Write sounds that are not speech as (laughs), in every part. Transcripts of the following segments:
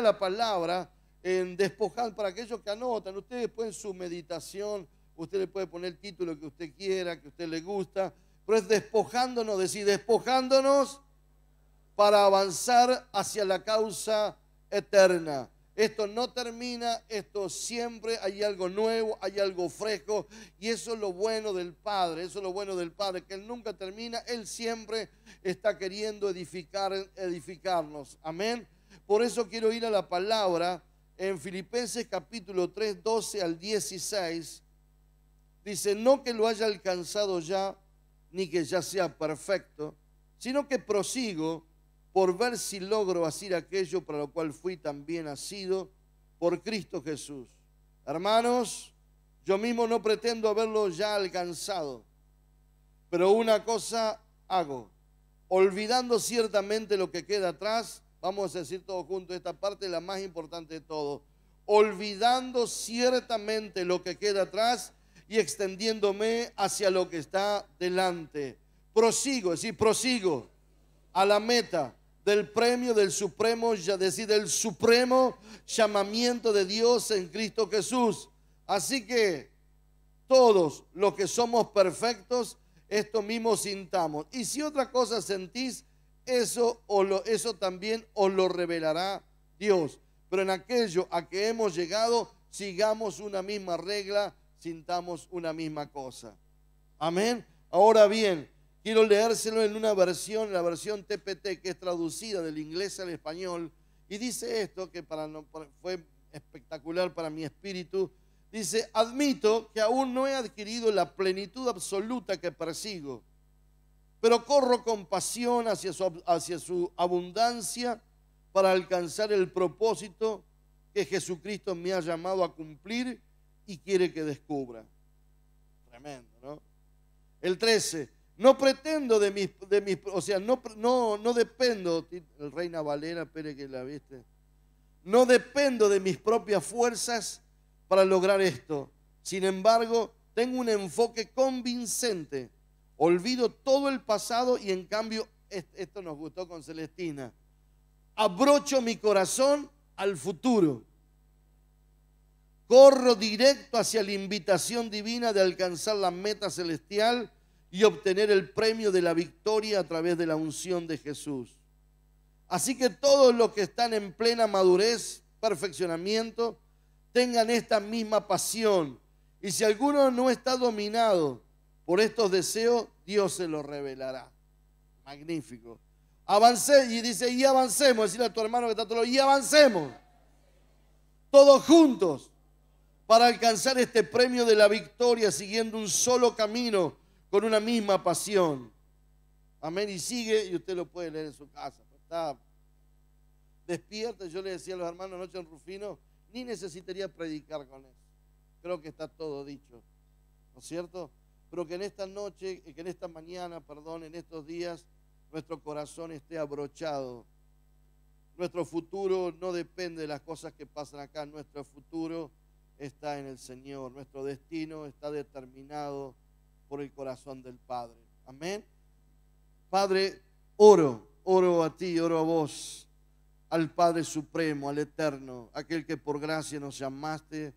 la palabra, en despojar para aquellos que anotan. Ustedes pueden su meditación, usted le puede poner el título que usted quiera, que a usted le gusta, pero es despojándonos, decir, despojándonos para avanzar hacia la causa eterna. Esto no termina, esto siempre hay algo nuevo, hay algo fresco y eso es lo bueno del Padre, eso es lo bueno del Padre, que Él nunca termina, Él siempre está queriendo edificar, edificarnos. Amén. Por eso quiero ir a la palabra en Filipenses capítulo 3, 12 al 16. Dice, no que lo haya alcanzado ya, ni que ya sea perfecto, sino que prosigo por ver si logro hacer aquello para lo cual fui también nacido por Cristo Jesús. Hermanos, yo mismo no pretendo haberlo ya alcanzado, pero una cosa hago, olvidando ciertamente lo que queda atrás Vamos a decir todo junto esta parte, la más importante de todo. Olvidando ciertamente lo que queda atrás y extendiéndome hacia lo que está delante. Prosigo, decir, prosigo a la meta del premio del supremo, ya decir, del supremo llamamiento de Dios en Cristo Jesús. Así que todos los que somos perfectos, esto mismo sintamos. Y si otra cosa sentís, eso, o eso también os lo revelará Dios. Pero en aquello a que hemos llegado, sigamos una misma regla, sintamos una misma cosa. Amén. Ahora bien, quiero leérselo en una versión, la versión TPT, que es traducida del inglés al español, y dice esto, que para, fue espectacular para mi espíritu. Dice, admito que aún no he adquirido la plenitud absoluta que persigo pero corro con pasión hacia su, hacia su abundancia para alcanzar el propósito que Jesucristo me ha llamado a cumplir y quiere que descubra. Tremendo, ¿no? El 13, no pretendo de mis, de mis o sea, no, no, no dependo, el Reina Valera, espere que la viste, no dependo de mis propias fuerzas para lograr esto. Sin embargo, tengo un enfoque convincente Olvido todo el pasado y en cambio, esto nos gustó con Celestina, abrocho mi corazón al futuro. Corro directo hacia la invitación divina de alcanzar la meta celestial y obtener el premio de la victoria a través de la unción de Jesús. Así que todos los que están en plena madurez, perfeccionamiento, tengan esta misma pasión. Y si alguno no está dominado por estos deseos Dios se los revelará. Magnífico. Avancé, y dice, y avancemos, decirle a tu hermano que está todo, y avancemos, todos juntos, para alcanzar este premio de la victoria, siguiendo un solo camino, con una misma pasión. Amén, y sigue, y usted lo puede leer en su casa. Pues está despierta, yo le decía a los hermanos anoche en Rufino, ni necesitaría predicar con eso. Creo que está todo dicho, ¿no es cierto? pero que en esta noche, que en esta mañana, perdón, en estos días, nuestro corazón esté abrochado. Nuestro futuro no depende de las cosas que pasan acá, nuestro futuro está en el Señor, nuestro destino está determinado por el corazón del Padre. Amén. Padre, oro, oro a ti, oro a vos, al Padre Supremo, al Eterno, aquel que por gracia nos llamaste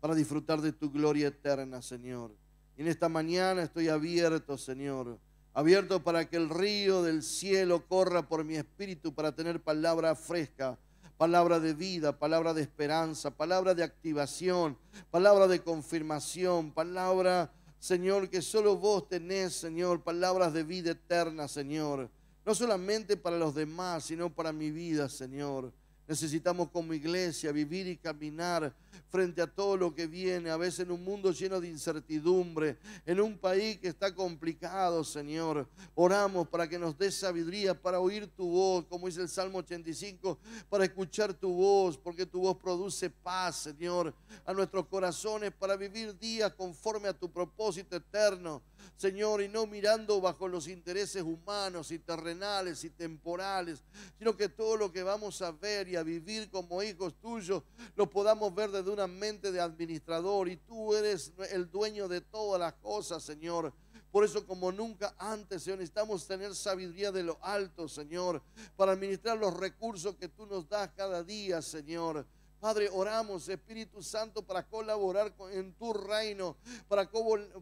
para disfrutar de tu gloria eterna, Señor. En esta mañana estoy abierto, Señor, abierto para que el río del cielo corra por mi espíritu para tener palabra fresca, palabra de vida, palabra de esperanza, palabra de activación, palabra de confirmación, palabra, Señor, que solo vos tenés, Señor, palabras de vida eterna, Señor. No solamente para los demás, sino para mi vida, Señor. Necesitamos como iglesia vivir y caminar frente a todo lo que viene, a veces en un mundo lleno de incertidumbre, en un país que está complicado, Señor. Oramos para que nos des sabiduría para oír tu voz, como dice el Salmo 85, para escuchar tu voz, porque tu voz produce paz, Señor, a nuestros corazones para vivir días conforme a tu propósito eterno. Señor, y no mirando bajo los intereses humanos y terrenales y temporales, sino que todo lo que vamos a ver y a vivir como hijos tuyos lo podamos ver desde de una mente de administrador y tú eres el dueño de todas las cosas, Señor. Por eso, como nunca antes, Señor, necesitamos tener sabiduría de lo alto, Señor, para administrar los recursos que tú nos das cada día, Señor. Padre, oramos, Espíritu Santo, para colaborar en tu reino, para,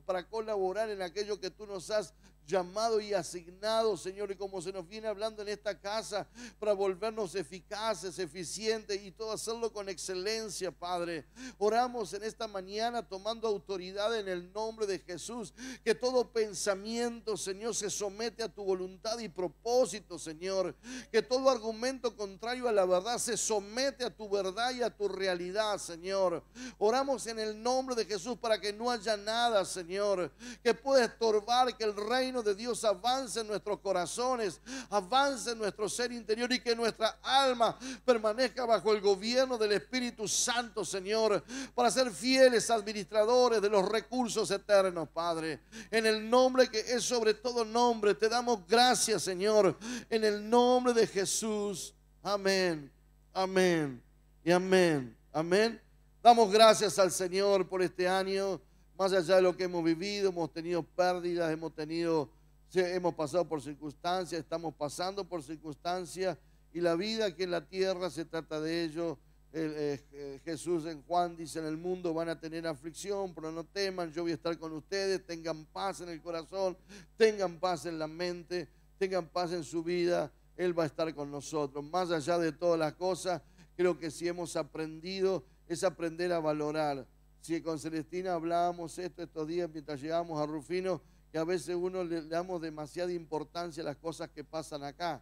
para colaborar en aquello que tú nos has llamado y asignado, Señor, y como se nos viene hablando en esta casa, para volvernos eficaces, eficientes y todo hacerlo con excelencia, Padre. Oramos en esta mañana tomando autoridad en el nombre de Jesús, que todo pensamiento, Señor, se somete a tu voluntad y propósito, Señor, que todo argumento contrario a la verdad se somete a tu verdad y a tu realidad, Señor. Oramos en el nombre de Jesús para que no haya nada, Señor, que pueda estorbar que el reino de Dios avance en nuestros corazones, avance en nuestro ser interior y que nuestra alma permanezca bajo el gobierno del Espíritu Santo, Señor, para ser fieles administradores de los recursos eternos, Padre. En el nombre que es sobre todo nombre, te damos gracias, Señor, en el nombre de Jesús. Amén, amén y amén, amén. Damos gracias al Señor por este año más allá de lo que hemos vivido, hemos tenido pérdidas, hemos tenido, hemos pasado por circunstancias, estamos pasando por circunstancias, y la vida que en la tierra se trata de ello. Eh, eh, Jesús en Juan dice, en el mundo van a tener aflicción, pero no teman, yo voy a estar con ustedes, tengan paz en el corazón, tengan paz en la mente, tengan paz en su vida, Él va a estar con nosotros. Más allá de todas las cosas, creo que si hemos aprendido es aprender a valorar si con Celestina hablábamos esto estos días mientras llegábamos a Rufino, que a veces uno le damos demasiada importancia a las cosas que pasan acá,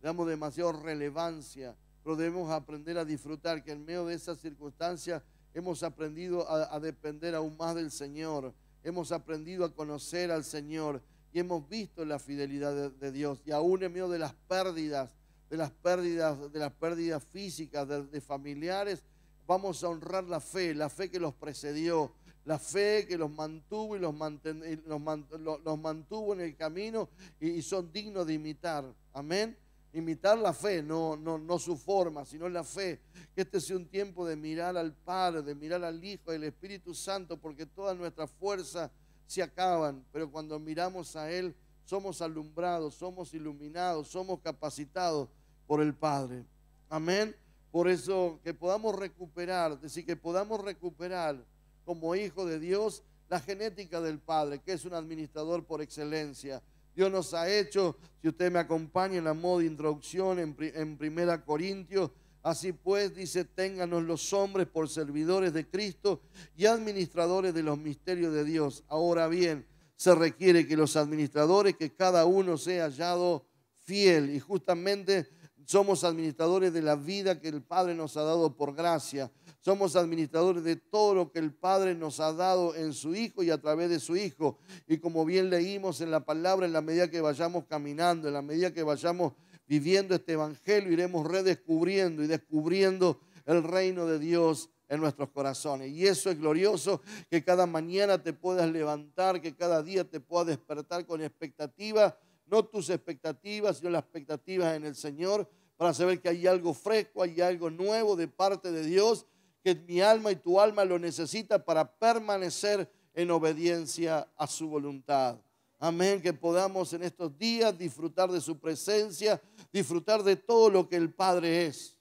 le damos demasiada relevancia, pero debemos aprender a disfrutar, que en medio de esas circunstancias hemos aprendido a, depender aún más del Señor, hemos aprendido a conocer al Señor y hemos visto la fidelidad de, Dios y aún en medio de las pérdidas de las pérdidas, de las pérdidas físicas, de, familiares, vamos a honrar la fe, la fe que los precedió, la fe que los mantuvo y los, los, mantuvo en el camino y, son dignos de imitar. Amén. Imitar la fe, no, no, su forma, sino la fe. Que este sea un tiempo de mirar al Padre, de mirar al Hijo, al Espíritu Santo, porque todas nuestras fuerzas se acaban, pero cuando miramos a Él, somos alumbrados, somos iluminados, somos capacitados por el Padre. Amén. Por eso que podamos recuperar, decir que podamos recuperar como hijo de Dios la genética del Padre, que es un administrador por excelencia. Dios nos ha hecho, si usted me acompaña en la moda de introducción en, en Primera Corintios, Así pues, dice, ténganos los hombres por servidores de Cristo y administradores de los misterios de Dios. Ahora bien, se requiere que los administradores, que cada uno sea hallado fiel. Y justamente somos administradores de la vida que el Padre nos ha dado por gracia. Somos administradores de todo lo que el Padre nos ha dado en su Hijo y a través de su Hijo. Y como bien leímos en la palabra, en la medida que vayamos caminando, en la medida que vayamos viviendo este Evangelio, iremos redescubriendo y descubriendo el reino de Dios en nuestros corazones. Y eso es glorioso, que cada mañana te puedas levantar, que cada día te puedas despertar con expectativa no tus expectativas, sino las expectativas en el Señor, para saber que hay algo fresco, hay algo nuevo de parte de Dios, que mi alma y tu alma lo necesita para permanecer en obediencia a su voluntad. Amén, que podamos en estos días disfrutar de su presencia, disfrutar de todo lo que el Padre es.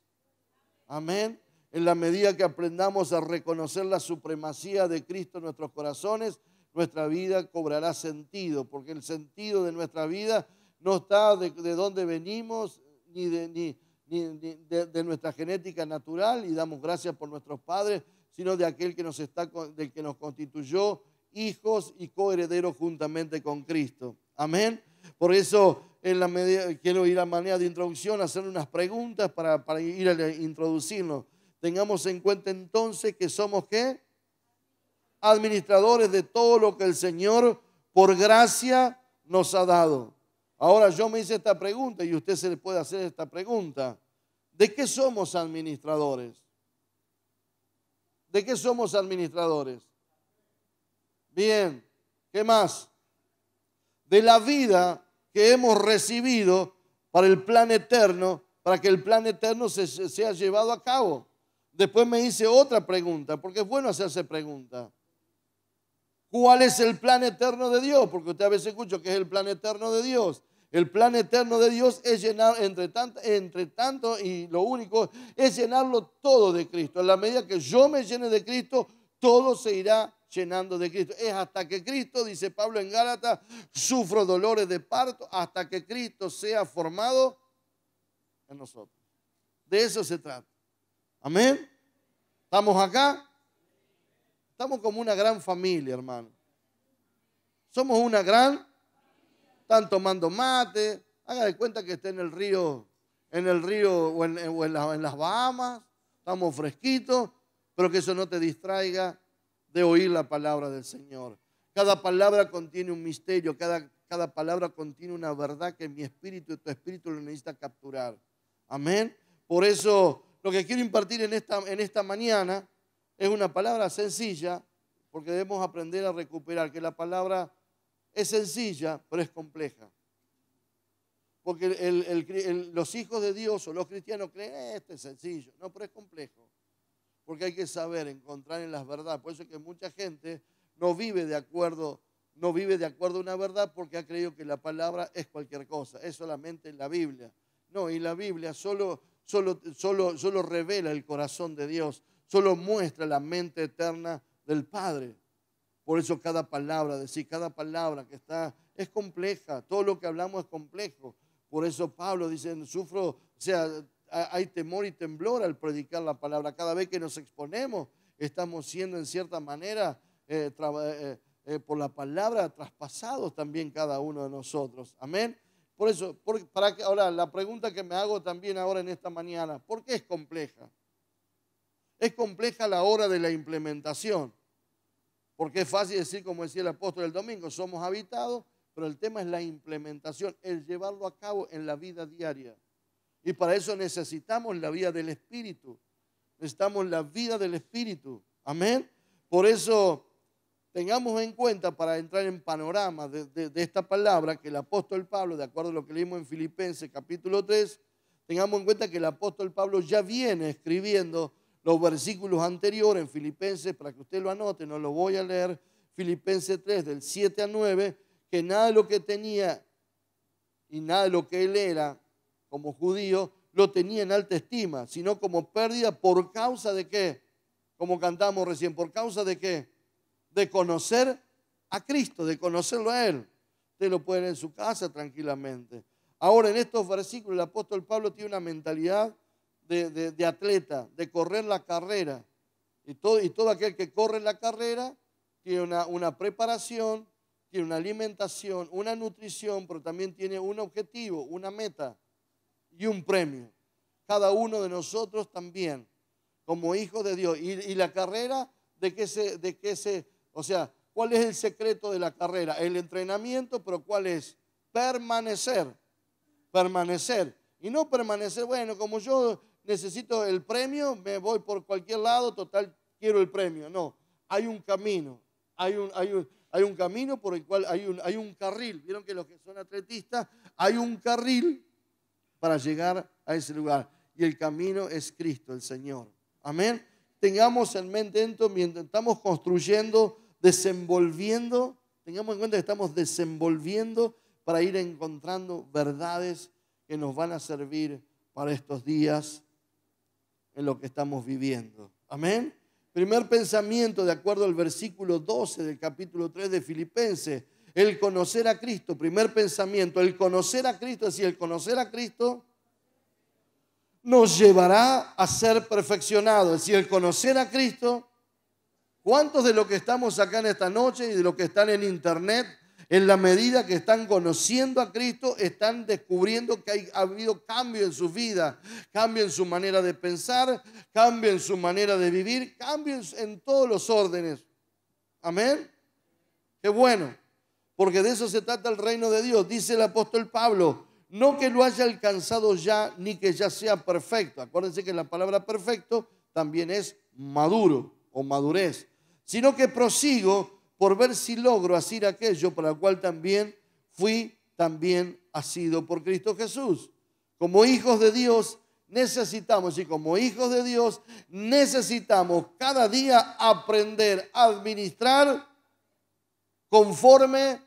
Amén. En la medida que aprendamos a reconocer la supremacía de Cristo en nuestros corazones, nuestra vida cobrará sentido, porque el sentido de nuestra vida no está de, dónde venimos ni, de, nuestra genética natural, y damos gracias por nuestros padres, sino de aquel que nos, está, del que nos constituyó hijos y coherederos juntamente con Cristo. Amén. Por eso en la quiero ir a manera de introducción, hacer unas preguntas para, para ir a introducirnos. Tengamos en cuenta entonces que somos qué? administradores de todo lo que el Señor por gracia nos ha dado. Ahora yo me hice esta pregunta y usted se le puede hacer esta pregunta. ¿De qué somos administradores? ¿De qué somos administradores? Bien, ¿qué más? De la vida que hemos recibido para el plan eterno, para que el plan eterno se, sea llevado a cabo. Después me hice otra pregunta, porque es bueno hacerse pregunta. ¿Cuál es el plan eterno de Dios? Porque usted a veces escucha que es el plan eterno de Dios. El plan eterno de Dios es llenar, entre tanto, y lo único, es llenarlo todo de Cristo. En la medida que yo me llene de Cristo, todo se irá llenando de Cristo. Es hasta que Cristo, dice Pablo en Gálatas, sufro dolores de parto, hasta que Cristo sea formado en nosotros. De eso se trata. Amén. ¿Estamos acá? Estamos como una gran familia, hermano. Somos una gran. Están tomando mate. Haga de cuenta que está en el río, en el río o en, las Bahamas. Estamos fresquitos, pero que eso no te distraiga de oír la palabra del Señor. Cada palabra contiene un misterio, cada, cada palabra contiene una verdad que mi espíritu y tu espíritu lo necesita capturar. Amén. Por eso lo que quiero impartir en esta, en esta mañana es una palabra sencilla porque debemos aprender a recuperar, que la palabra es sencilla, pero es compleja. Porque los hijos de Dios o los cristianos creen, eh, esto es sencillo, no, pero es complejo. Porque hay que saber encontrar en las verdades. Por eso es que mucha gente no vive de acuerdo, no vive de acuerdo a una verdad porque ha creído que la palabra es cualquier cosa, es solamente la Biblia. No, y la Biblia solo, solo revela el corazón de Dios, solo muestra la mente eterna del Padre. Por eso cada palabra, decir cada palabra que está, es compleja, todo lo que hablamos es complejo. Por eso Pablo dice, sufro, o sea, hay temor y temblor al predicar la palabra. Cada vez que nos exponemos, estamos siendo en cierta manera eh, eh, eh, por la palabra traspasados también cada uno de nosotros. Amén. Por eso, para que, ahora la pregunta que me hago también ahora en esta mañana, ¿por qué es compleja? Es compleja la hora de la implementación, porque es fácil decir, como decía el apóstol el domingo, somos habitados, pero el tema es la implementación, el llevarlo a cabo en la vida diaria. Y para eso necesitamos la vida del Espíritu. Necesitamos la vida del Espíritu. Amén. Por eso tengamos en cuenta, para entrar en panorama de, esta palabra, que el apóstol Pablo, de acuerdo a lo que leímos en Filipenses capítulo 3, tengamos en cuenta que el apóstol Pablo ya viene escribiendo los versículos anteriores en Filipenses, para que usted lo anote, no lo voy a leer, Filipenses 3, del 7 al 9, que nada de lo que tenía y nada de lo que él era como judío, lo tenía en alta estima, sino como pérdida por causa de qué, como cantamos recién, por causa de qué, de conocer a Cristo, de conocerlo a Él. Usted lo puede leer en su casa tranquilamente. Ahora, en estos versículos, el apóstol Pablo tiene una mentalidad de, atleta, de correr la carrera. Y todo, aquel que corre la carrera tiene una, preparación, tiene una alimentación, una nutrición, pero también tiene un objetivo, una meta y un premio. Cada uno de nosotros también, como hijos de Dios. Y, la carrera, ¿de ¿de qué se...? O sea, ¿cuál es el secreto de la carrera? El entrenamiento, pero ¿cuál es? Permanecer. Permanecer. Y no permanecer, bueno, como yo necesito el premio, me voy por cualquier lado, total, quiero el premio. No, hay un camino, hay un, camino por el cual hay un, hay un carril. Vieron que los que son atletistas, hay un carril para llegar a ese lugar. Y el camino es Cristo, el Señor. Amén. Tengamos en mente esto mientras estamos construyendo, desenvolviendo, tengamos en cuenta que estamos desenvolviendo para ir encontrando verdades que nos van a servir para estos días en lo que estamos viviendo. Amén. Primer pensamiento, de acuerdo al versículo 12 del capítulo 3 de Filipenses, el conocer a Cristo, primer pensamiento, el conocer a Cristo, es decir, el conocer a Cristo nos llevará a ser perfeccionados, es decir, el conocer a Cristo. ¿Cuántos de los que estamos acá en esta noche y de los que están en internet en la medida que están conociendo a Cristo, están descubriendo que hay, ha habido cambio en su vida, cambio en su manera de pensar, cambio en su manera de vivir, cambios en todos los órdenes. Amén. Qué bueno, porque de eso se trata el reino de Dios, dice el apóstol Pablo. No que lo haya alcanzado ya, ni que ya sea perfecto. Acuérdense que la palabra perfecto también es maduro o madurez, sino que prosigo por ver si logro hacer aquello para el cual también fui también asido por Cristo Jesús. Como hijos de Dios necesitamos, y como hijos de Dios necesitamos cada día aprender a administrar conforme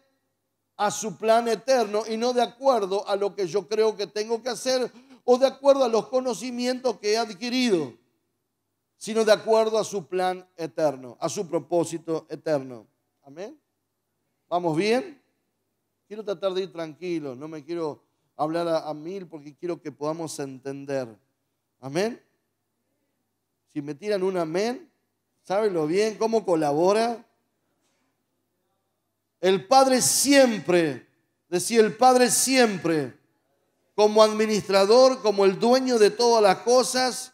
a su plan eterno y no de acuerdo a lo que yo creo que tengo que hacer o de acuerdo a los conocimientos que he adquirido, sino de acuerdo a su plan eterno, a su propósito eterno. Amén. ¿Vamos bien? Quiero tratar de ir tranquilo, no me quiero hablar a, mil porque quiero que podamos entender. Amén. Si me tiran un amén, sábelo bien, cómo colabora. El Padre siempre, decía el Padre siempre, como administrador, como el dueño de todas las cosas,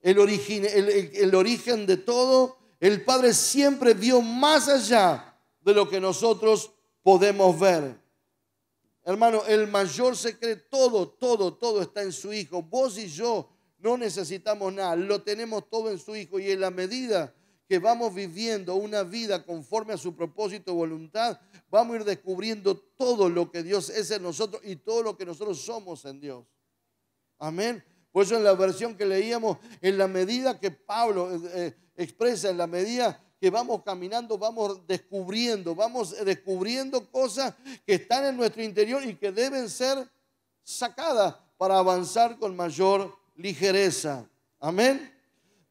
el origen de todo, el Padre siempre vio más allá de lo que nosotros podemos ver. Hermano, el mayor secreto, todo, todo, todo está en su Hijo. Vos y yo no necesitamos nada, lo tenemos todo en su Hijo. Y en la medida que vamos viviendo una vida conforme a su propósito y voluntad, vamos a ir descubriendo todo lo que Dios es en nosotros y todo lo que nosotros somos en Dios. Amén. Por eso en la versión que leíamos, en la medida que Pablo eh, eh, expresa, en la medida que vamos caminando, vamos descubriendo, vamos eh, descubriendo cosas que están en nuestro interior y que deben ser sacadas para avanzar con mayor ligereza. Amén.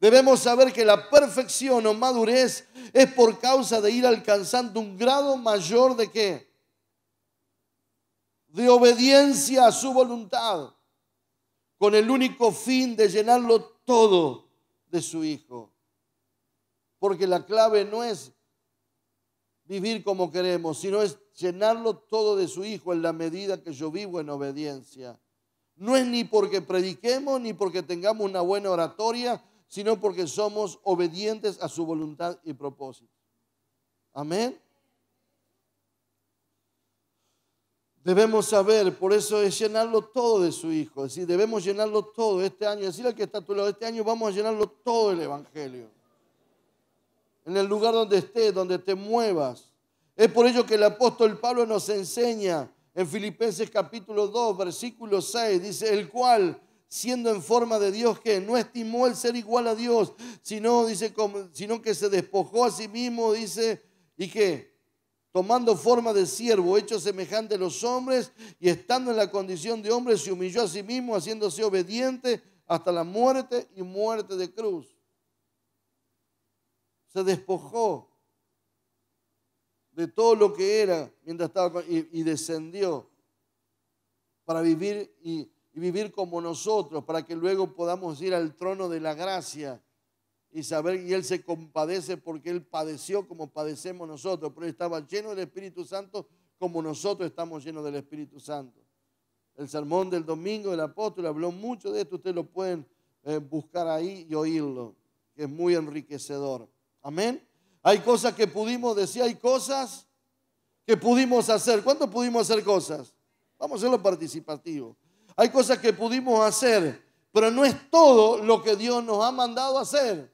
Debemos saber que la perfección o madurez es por causa de ir alcanzando un grado mayor de qué? De obediencia a su voluntad con el único fin de llenarlo todo de su Hijo. Porque la clave no es vivir como queremos, sino es llenarlo todo de su Hijo en la medida que yo vivo en obediencia. No es ni porque prediquemos, ni porque tengamos una buena oratoria, sino porque somos obedientes a su voluntad y propósito. Amén. Debemos saber, por eso es llenarlo todo de su Hijo. Es decir, debemos llenarlo todo este año. Decir al que está a tu lado, este año vamos a llenarlo todo el Evangelio. En el lugar donde estés, donde te muevas. Es por ello que el apóstol Pablo nos enseña en Filipenses capítulo 2, versículo 6, dice, el cual, siendo en forma de Dios, que no estimó el ser igual a Dios, sino, dice, sino que se despojó a sí mismo, dice, y que tomando forma de siervo, hecho semejante a los hombres, y estando en la condición de hombre, se humilló a sí mismo, haciéndose obediente hasta la muerte y muerte de cruz. Se despojó de todo lo que era mientras estaba y, descendió para vivir y vivir como nosotros, para que luego podamos ir al trono de la gracia y y Él se compadece porque Él padeció como padecemos nosotros, pero estaba lleno del Espíritu Santo como nosotros estamos llenos del Espíritu Santo. El sermón del domingo del apóstol habló mucho de esto, ustedes lo pueden eh, buscar ahí y oírlo, que es muy enriquecedor. Amén. Hay cosas que pudimos decir, hay cosas que pudimos hacer. cuándo pudimos hacer cosas? Vamos a hacerlo participativo. Hay cosas que pudimos hacer, pero no es todo lo que Dios nos ha mandado hacer.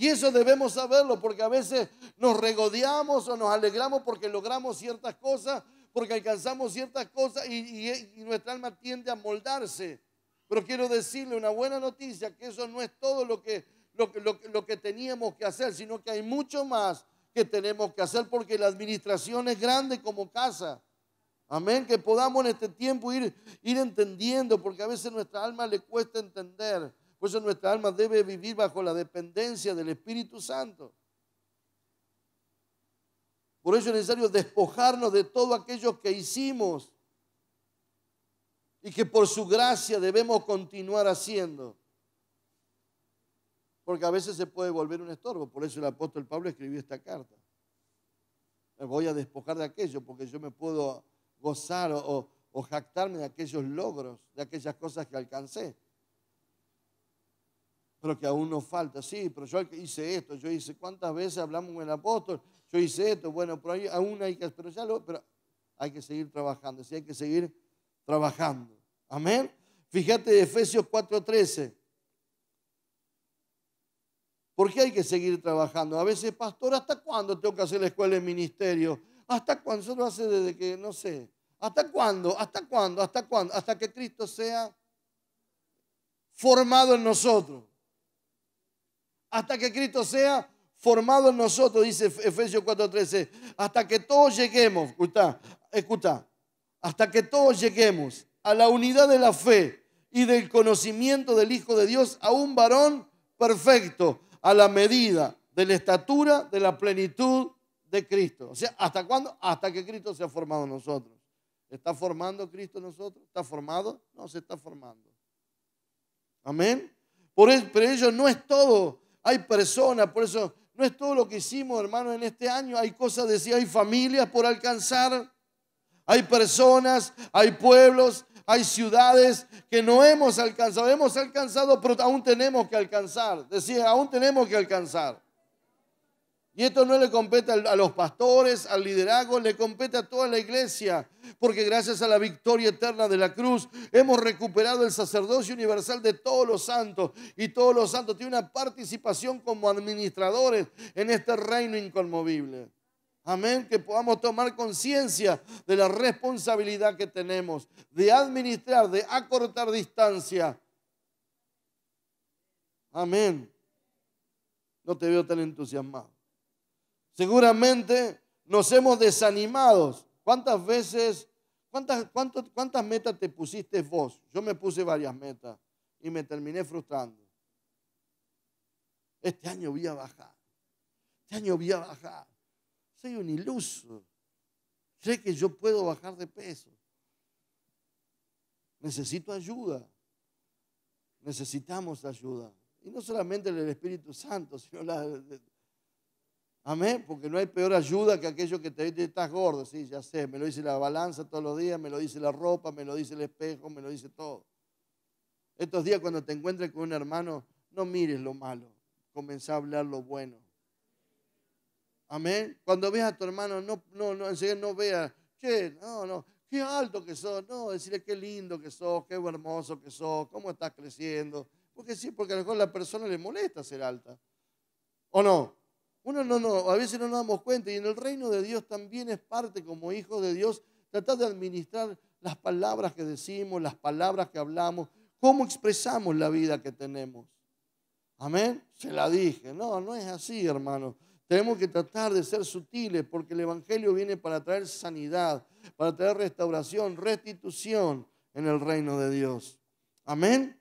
Y eso debemos saberlo porque a veces nos regodeamos o nos alegramos porque logramos ciertas cosas, porque alcanzamos ciertas cosas y, nuestra alma tiende a moldarse. Pero quiero decirle una buena noticia, que eso no es todo lo que, lo, que teníamos que hacer, sino que hay mucho más que tenemos que hacer porque la administración es grande como casa. Amén, que podamos en este tiempo ir, ir entendiendo, porque a veces nuestra alma le cuesta entender. Por eso nuestra alma debe vivir bajo la dependencia del Espíritu Santo. Por eso es necesario despojarnos de todo aquello que hicimos y que por su gracia debemos continuar haciendo. Porque a veces se puede volver un estorbo. Por eso el apóstol Pablo escribió esta carta. Me voy a despojar de aquello porque yo me puedo gozar o jactarme de aquellos logros, de aquellas cosas que alcancé pero que aún nos falta. Sí, pero yo hice esto, yo hice, ¿cuántas veces hablamos con el apóstol? Yo hice esto, bueno, pero ahí aún hay que, pero ya lo, pero hay que seguir trabajando, sí, hay que seguir trabajando. Amén. Fíjate Efesios 4:13. ¿Por qué hay que seguir trabajando? A veces, pastor, ¿hasta cuándo tengo que hacer la escuela de ministerio? ¿Hasta cuándo? Eso lo hace desde que, no sé. ¿Hasta cuándo? ¿Hasta cuándo? ¿Hasta cuándo? Hasta que Cristo sea formado en nosotros hasta que Cristo sea formado en nosotros, dice Efesios 4:13, hasta que todos lleguemos, escucha, escucha, hasta que todos lleguemos a la unidad de la fe y del conocimiento del Hijo de Dios, a un varón perfecto, a la medida de la estatura de la plenitud de Cristo. O sea, ¿hasta cuándo? Hasta que Cristo sea formado en nosotros. ¿Está formando Cristo en nosotros? ¿Está formado? No, se está formando. Amén. Por pero ello no es todo hay personas, por eso no es todo lo que hicimos, hermano, en este año. Hay cosas, decía, hay familias por alcanzar, hay personas, hay pueblos, hay ciudades que no hemos alcanzado. Hemos alcanzado, pero aún tenemos que alcanzar. Decía, aún tenemos que alcanzar. Y esto no le compete a los pastores, al liderazgo, le compete a toda la iglesia, porque gracias a la victoria eterna de la cruz hemos recuperado el sacerdocio universal de todos los santos y todos los santos tienen una participación como administradores en este reino inconmovible. Amén, que podamos tomar conciencia de la responsabilidad que tenemos de administrar, de acortar distancia. Amén. No te veo tan entusiasmado. Seguramente nos hemos desanimado. ¿Cuántas veces, cuántas, cuántas metas te pusiste vos? Yo me puse varias metas y me terminé frustrando. Este año voy a bajar. Este año voy a bajar. Soy un iluso. Sé que yo puedo bajar de peso. Necesito ayuda. Necesitamos ayuda. Y no solamente del Espíritu Santo, sino la, Amén, porque no hay peor ayuda que aquello que te dice, estás gordo, sí, ya sé, me lo dice la balanza todos los días, me lo dice la ropa, me lo dice el espejo, me lo dice todo. Estos días cuando te encuentres con un hermano, no mires lo malo, comenzá a hablar lo bueno. Amén. Cuando veas a tu hermano, no, no, no, no veas, che, no, no, qué alto que sos, no, decirle qué lindo que sos, qué hermoso que sos, cómo estás creciendo. Porque sí, porque a lo mejor la persona le molesta ser alta. ¿O no? Uno no, no, a veces no nos damos cuenta y en el reino de Dios también es parte como hijo de Dios tratar de administrar las palabras que decimos, las palabras que hablamos, cómo expresamos la vida que tenemos. Amén, se la dije. No, no es así, hermano. Tenemos que tratar de ser sutiles porque el Evangelio viene para traer sanidad, para traer restauración, restitución en el reino de Dios. Amén.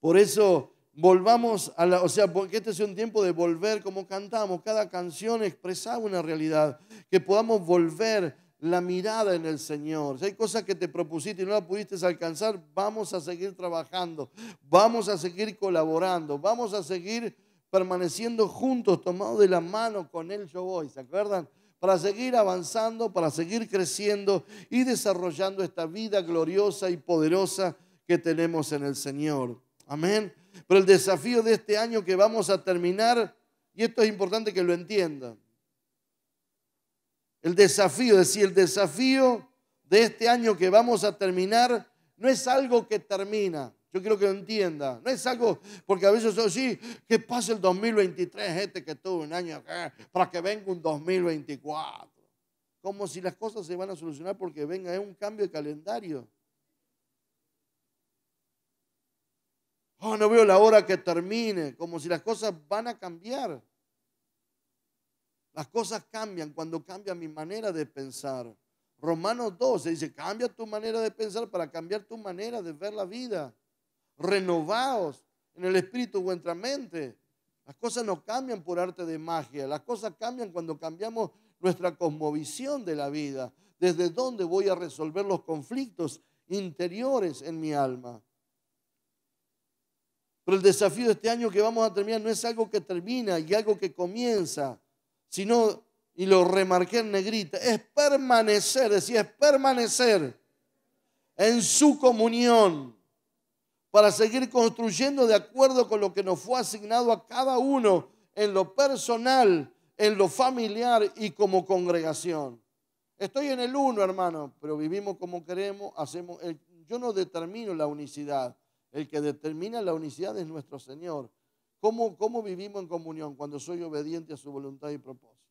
Por eso volvamos a la, o sea, porque este es un tiempo de volver como cantamos, cada canción expresaba una realidad, que podamos volver la mirada en el Señor. Si hay cosas que te propusiste y no la pudiste alcanzar, vamos a seguir trabajando, vamos a seguir colaborando, vamos a seguir permaneciendo juntos, tomados de la mano con Él yo voy, ¿se acuerdan? Para seguir avanzando, para seguir creciendo y desarrollando esta vida gloriosa y poderosa que tenemos en el Señor. Amén. Pero el desafío de este año que vamos a terminar, y esto es importante que lo entiendan, el desafío, es decir, el desafío de este año que vamos a terminar no es algo que termina. Yo quiero que lo entienda. No es algo, porque a veces yo sí, que pase el 2023, gente, este que tuvo un año acá, para que venga un 2024. Como si las cosas se van a solucionar porque venga, es un cambio de calendario. Oh, no veo la hora que termine, como si las cosas van a cambiar. Las cosas cambian cuando cambia mi manera de pensar. Romanos 12 dice, cambia tu manera de pensar para cambiar tu manera de ver la vida. Renovados en el espíritu vuestra mente. Las cosas no cambian por arte de magia, las cosas cambian cuando cambiamos nuestra cosmovisión de la vida, desde dónde voy a resolver los conflictos interiores en mi alma. Pero el desafío de este año que vamos a terminar no es algo que termina y algo que comienza, sino, y lo remarqué en negrita, es permanecer, es es permanecer en su comunión para seguir construyendo de acuerdo con lo que nos fue asignado a cada uno en lo personal, en lo familiar y como congregación. Estoy en el uno, hermano, pero vivimos como queremos, hacemos eh, yo no determino la unicidad. El que determina la unicidad es nuestro Señor. ¿Cómo, ¿Cómo, vivimos en comunión cuando soy obediente a su voluntad y propósito?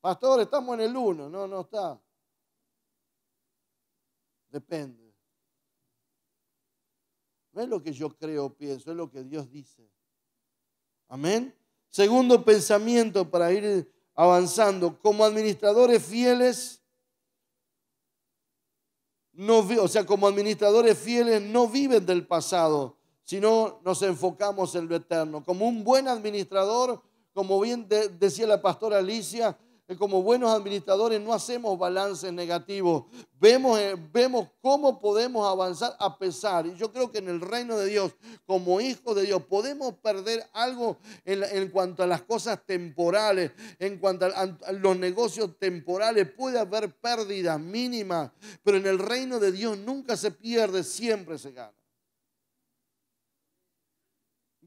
Pastor, estamos en el uno. No, no está. Depende. No es lo que yo creo pienso, es lo que Dios dice. Amén. Segundo pensamiento para ir avanzando. Como administradores fieles o sea, como administradores fieles no viven del pasado, sino nos enfocamos en lo eterno. Como un buen administrador, como bien decía la pastora Alicia, como buenos administradores no hacemos balances negativos. Vemos, eh, vemos cómo podemos avanzar a pesar. Y yo creo que en el reino de Dios, como hijos de Dios, podemos perder algo en, cuanto a las cosas temporales, en cuanto a los negocios temporales. Puede haber pérdidas mínimas, pero en el reino de Dios nunca se pierde, siempre se gana.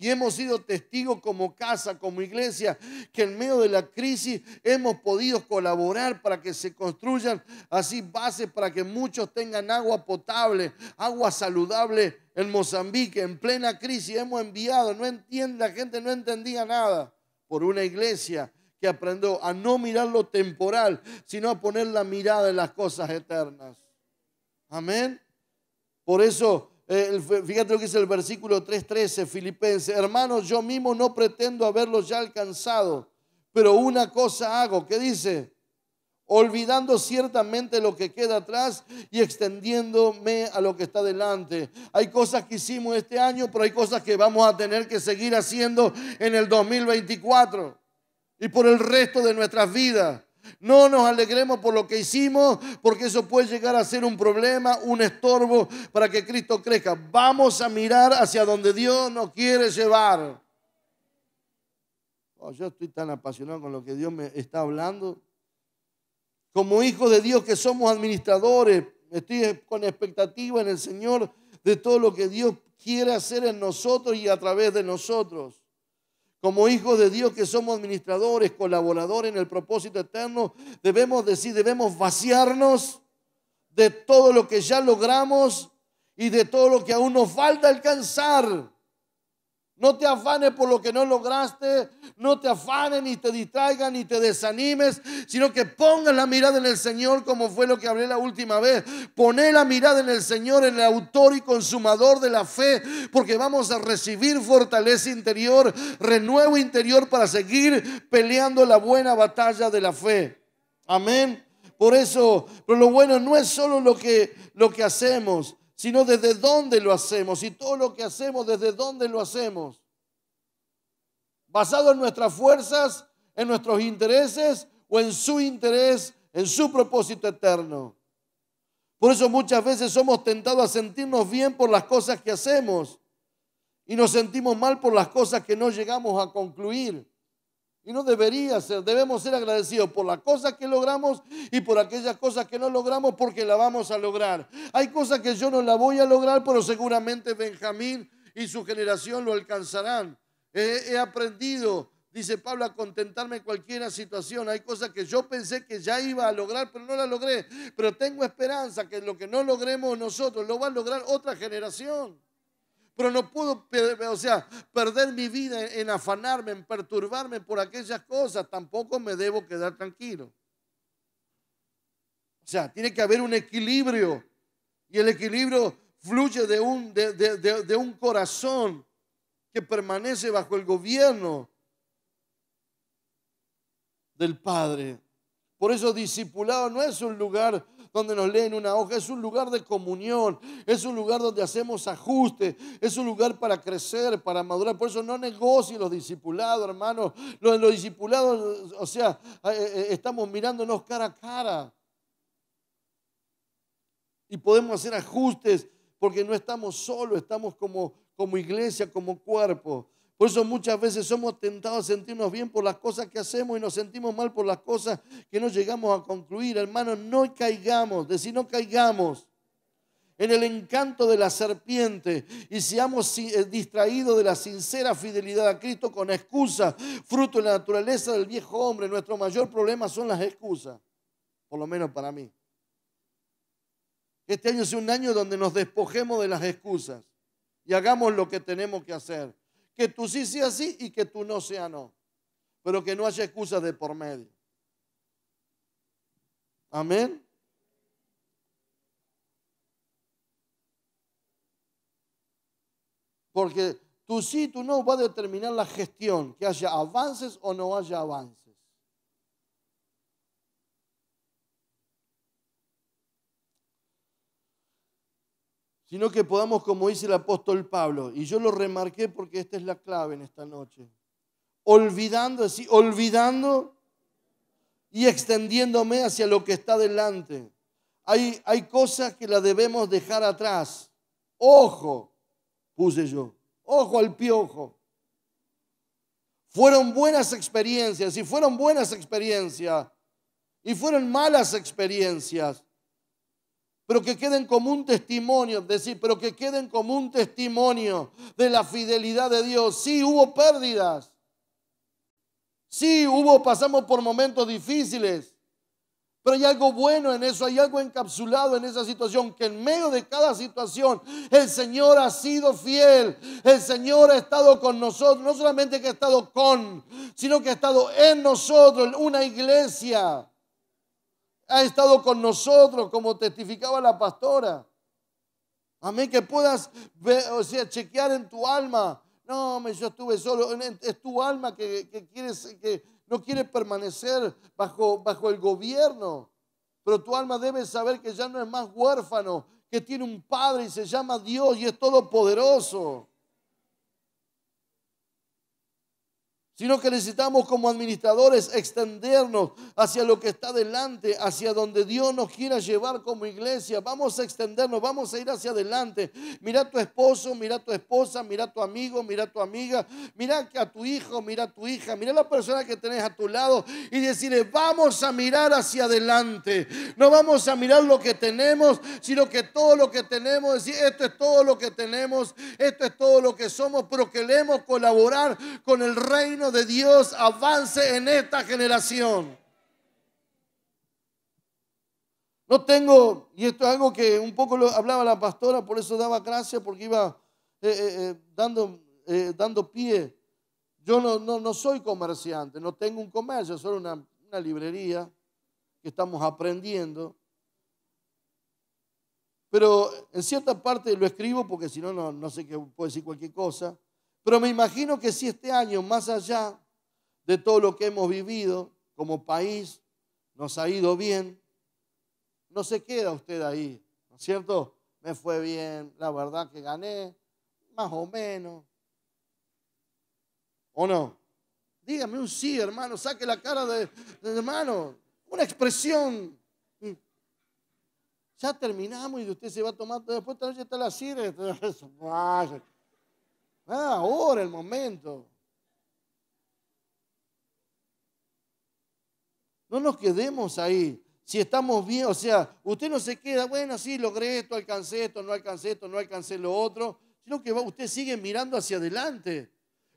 Y hemos sido testigos como casa, como iglesia, que en medio de la crisis hemos podido colaborar para que se construyan así bases para que muchos tengan agua potable, agua saludable en Mozambique, en plena crisis. Hemos enviado, no entiende, la gente no entendía nada por una iglesia que aprendió a no mirar lo temporal, sino a poner la mirada en las cosas eternas. Amén. Por eso eh, fíjate lo que dice el versículo 3.13, Filipenses, hermanos, yo mismo no pretendo haberlo ya alcanzado, pero una cosa hago, ¿qué dice? olvidando ciertamente lo que queda atrás y extendiéndome a lo que está delante. Hay cosas que hicimos este año, pero hay cosas que vamos a tener que seguir haciendo en el 2024 y por el resto de nuestras vidas. No nos alegremos por lo que hicimos, porque eso puede llegar a ser un problema, un estorbo para que Cristo crezca. Vamos a mirar hacia donde Dios nos quiere llevar. Oh, yo estoy tan apasionado con lo que Dios me está hablando. Como hijos de Dios que somos administradores, estoy con expectativa en el Señor de todo lo que Dios quiere hacer en nosotros y a través de nosotros. Como hijos de Dios que somos administradores, colaboradores en el propósito eterno, debemos decir, debemos vaciarnos de todo lo que ya logramos y de todo lo que aún nos falta alcanzar. No te afanes por lo que no lograste, no te afanes ni te distraigas ni te desanimes, sino que pongas la mirada en el Señor como fue lo que hablé la última vez. Poné la mirada en el Señor, en el autor y consumador de la fe, porque vamos a recibir fortaleza interior, renuevo interior para seguir peleando la buena batalla de la fe. Amén. Por eso, pero lo bueno no es solo lo que, lo que hacemos, sino desde dónde lo hacemos y todo lo que hacemos, desde dónde lo hacemos. Basado en nuestras fuerzas, en nuestros intereses o en su interés, en su propósito eterno. Por eso muchas veces somos tentados a sentirnos bien por las cosas que hacemos y nos sentimos mal por las cosas que no llegamos a concluir. Y no debería ser, debemos ser agradecidos por las cosas que logramos y por aquellas cosas que no logramos porque la vamos a lograr. Hay cosas que yo no las voy a lograr, pero seguramente Benjamín y su generación lo alcanzarán. He, aprendido, dice Pablo, a contentarme en cualquier situación. Hay cosas que yo pensé que ya iba a lograr, pero no las logré. Pero tengo esperanza que lo que no logremos nosotros lo va a lograr otra generación. Pero no puedo, o sea, perder mi vida en afanarme, en perturbarme por aquellas cosas. Tampoco me debo quedar tranquilo. O sea, tiene que haber un equilibrio. Y el equilibrio fluye de un, de, de un corazón que permanece bajo el gobierno del Padre. Por eso discipulado no es un lugar donde nos leen una hoja, es un lugar de comunión, es un lugar donde hacemos ajustes, es un lugar para crecer, para madurar. Por eso no negocien los discipulados, hermanos. Los, discipulados, o sea, eh, eh, estamos mirándonos cara a cara. Y podemos hacer ajustes porque no estamos solos, estamos como iglesia, como cuerpo. Por eso muchas veces somos tentados a sentirnos bien por las cosas que hacemos y nos sentimos mal por las cosas que no llegamos a concluir. Hermanos, no caigamos, de si no caigamos en el encanto de la serpiente y seamos eh, distraídos de la sincera fidelidad a Cristo con excusas, fruto de la naturaleza del viejo hombre. Nuestro mayor problema son las excusas, por lo menos para mí. Este año es un año donde nos despojemos de las excusas y hagamos lo que tenemos que hacer. Que tú sí sea sí y que tú no sea no. Pero que no haya excusas de por medio. Amén. Porque tú sí, tú no va a determinar la gestión, que haya avances o no haya avances. sino que podamos, como dice el apóstol Pablo, y yo lo remarqué porque esta es la clave en esta noche, olvidando, así, olvidando y extendiéndome hacia lo que está delante. Hay, hay cosas que las debemos dejar atrás. Ojo, puse yo, ojo al piojo. Fueron buenas experiencias, y fueron buenas experiencias, y fueron malas experiencias pero que queden como un testimonio, es decir, pero que queden como un testimonio de la fidelidad de Dios. Sí, hubo pérdidas. Sí, hubo, pasamos por momentos difíciles. Pero hay algo bueno en eso, hay algo encapsulado en esa situación, que en medio de cada situación el Señor ha sido fiel, el Señor ha estado con nosotros, no solamente que ha estado con, sino que ha estado en nosotros, en una iglesia ha estado con nosotros, como testificaba la pastora. Amén, que puedas ver, o sea, chequear en tu alma. No, yo estuve solo. Es tu alma que, que, que no quiere permanecer bajo, bajo el gobierno. Pero tu alma debe saber que ya no es más huérfano, que tiene un Padre y se llama Dios y es todopoderoso. sino que necesitamos como administradores extendernos hacia lo que está delante, hacia donde Dios nos quiera llevar como iglesia. Vamos a extendernos, vamos a ir hacia adelante. Mira a tu esposo, mira a tu esposa, mira a tu amigo, mira a tu amiga, mira a tu hijo, mira a tu hija, mira a la persona que tenés a tu lado y decirle, vamos a mirar hacia adelante. No vamos a mirar lo que tenemos, sino que todo lo que tenemos, decir, esto es todo lo que tenemos, esto es todo lo que somos, pero queremos colaborar con el reino de Dios avance en esta generación. No tengo, y esto es algo que un poco lo hablaba la pastora, por eso daba gracias, porque iba eh, eh, eh, dando, dando pie. Yo no, no, soy comerciante, no tengo un comercio, solo una, una librería que estamos aprendiendo. Pero en cierta parte lo escribo porque si no, no sé qué puedo decir cualquier cosa. Pero me imagino que si este año, más allá de todo lo que hemos vivido como país, nos ha ido bien, no se queda usted ahí, ¿no es cierto? Me fue bien, la verdad que gané, más o menos. ¿O no? Dígame un sí, hermano, saque la cara de, hermano, una expresión. Ya terminamos y usted se va tomando, después de noche está la sirena. (laughs) Ah, ahora el momento. No nos quedemos ahí. Si estamos bien, o sea, usted no se queda, bueno, sí, logré esto, alcancé esto, no alcancé esto, no alcancé lo otro, sino que usted sigue mirando hacia adelante.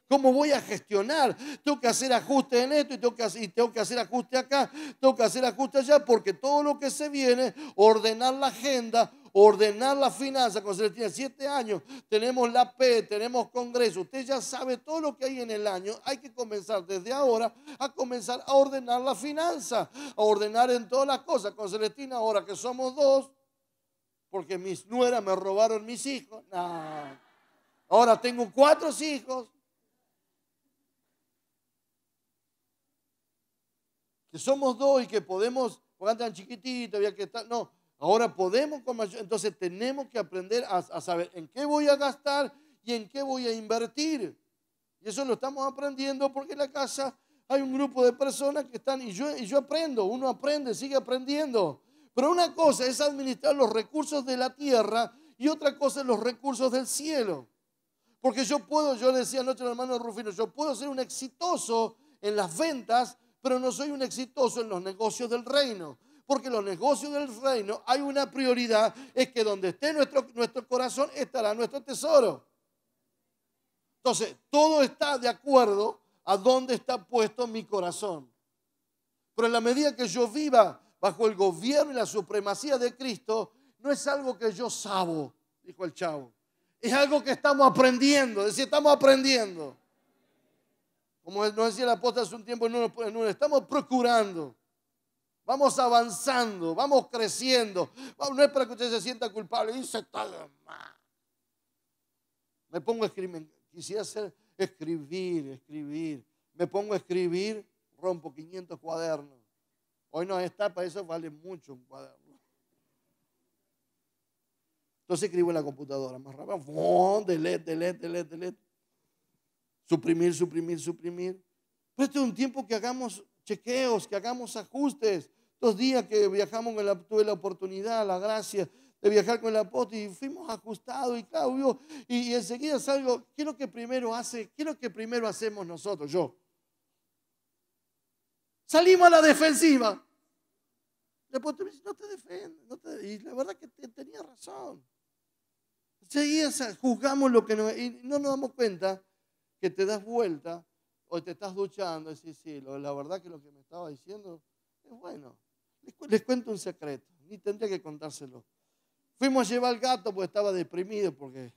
¿Cómo voy a gestionar? Tengo que hacer ajuste en esto y y tengo que hacer ajuste acá, tengo que hacer ajuste allá, porque todo lo que se viene, ordenar la agenda, ordenar la finanza. Con Celestina siete años, tenemos la P, tenemos Congreso. Usted ya sabe todo lo que hay en el año. Hay que comenzar desde ahora a comenzar a ordenar la finanza, a ordenar en todas las cosas. Con Celestina, ahora que somos dos, porque mis nueras me robaron mis hijos. Ahora tengo cuatro hijos. Que somos dos y que podemos, porque antes eran chiquititos, había que estar. No, Ahora podemos entonces tenemos que aprender a, saber en qué voy a gastar y en qué voy a invertir. Y eso lo estamos aprendiendo porque en la casa hay un grupo de personas que están, y yo, y yo aprendo, uno aprende, sigue aprendiendo. Pero una cosa es administrar los recursos de la tierra y otra cosa es los recursos del cielo. Porque yo puedo, yo decía anoche al hermano Rufino, yo puedo ser un exitoso en las ventas, pero no soy un exitoso en los negocios del reino porque los negocios del reino hay una prioridad, es que donde esté nuestro, nuestro corazón estará nuestro tesoro. Entonces, todo está de acuerdo a dónde está puesto mi corazón. Pero en la medida que yo viva bajo el gobierno y la supremacía de Cristo, no es algo que yo sabo, dijo el chavo. Es algo que estamos aprendiendo, es decir, estamos aprendiendo. Como nos decía el apóstol hace un tiempo, no, no, estamos procurando. Vamos avanzando, vamos creciendo. No es para que usted se sienta culpable. Dice tal Me pongo a escribir. Quisiera hacer escribir, escribir. Me pongo a escribir, rompo 500 cuadernos. Hoy no está, para eso vale mucho un cuaderno. Entonces escribo en la computadora, más rápido, delete, delete, delete, delete. Suprimir, suprimir, suprimir. Pero este es un tiempo que hagamos chequeos, que hagamos ajustes. Dos días que viajamos, con la, tuve la oportunidad, la gracia de viajar con el apóstol y fuimos ajustados y Claudio, y, enseguida salgo, ¿qué es lo que primero hace? que primero hacemos nosotros? Yo. Salimos a la defensiva. El apóstol me dice, no te defiendes. Y la verdad que tenía razón. Enseguida juzgamos lo que no Y no nos damos cuenta que te das vuelta ¿O te estás duchando Sí, decís, sí, la verdad que lo que me estaba diciendo es bueno. Les, cuento un secreto, ni tendría que contárselo. Fuimos a llevar al gato porque estaba deprimido, porque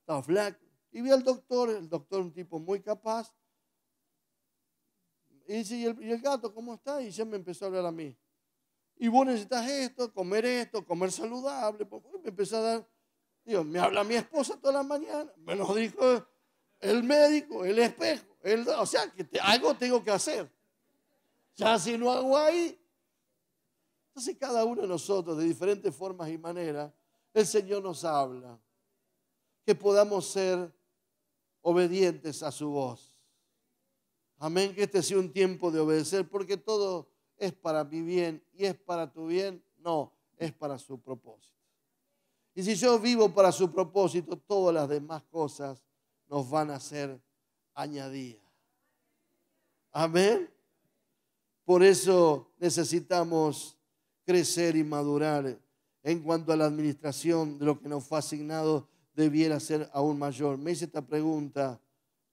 estaba flaco. Y vi al doctor, el doctor un tipo muy capaz. Y dice, ¿y el, gato cómo está? Y ya me empezó a hablar a mí. Y vos necesitas esto, comer esto, comer saludable. Y pues, pues, me empezó a dar, digo, me habla mi esposa toda la mañana, me lo dijo el médico, el espejo o sea, que algo tengo que hacer. Ya si no hago ahí. Entonces cada uno de nosotros, de diferentes formas y maneras, el Señor nos habla. Que podamos ser obedientes a su voz. Amén, que este sea un tiempo de obedecer, porque todo es para mi bien y es para tu bien. No, es para su propósito. Y si yo vivo para su propósito, todas las demás cosas nos van a ser añadía. Amén. Por eso necesitamos crecer y madurar en cuanto a la administración de lo que nos fue asignado debiera ser aún mayor. Me hice esta pregunta,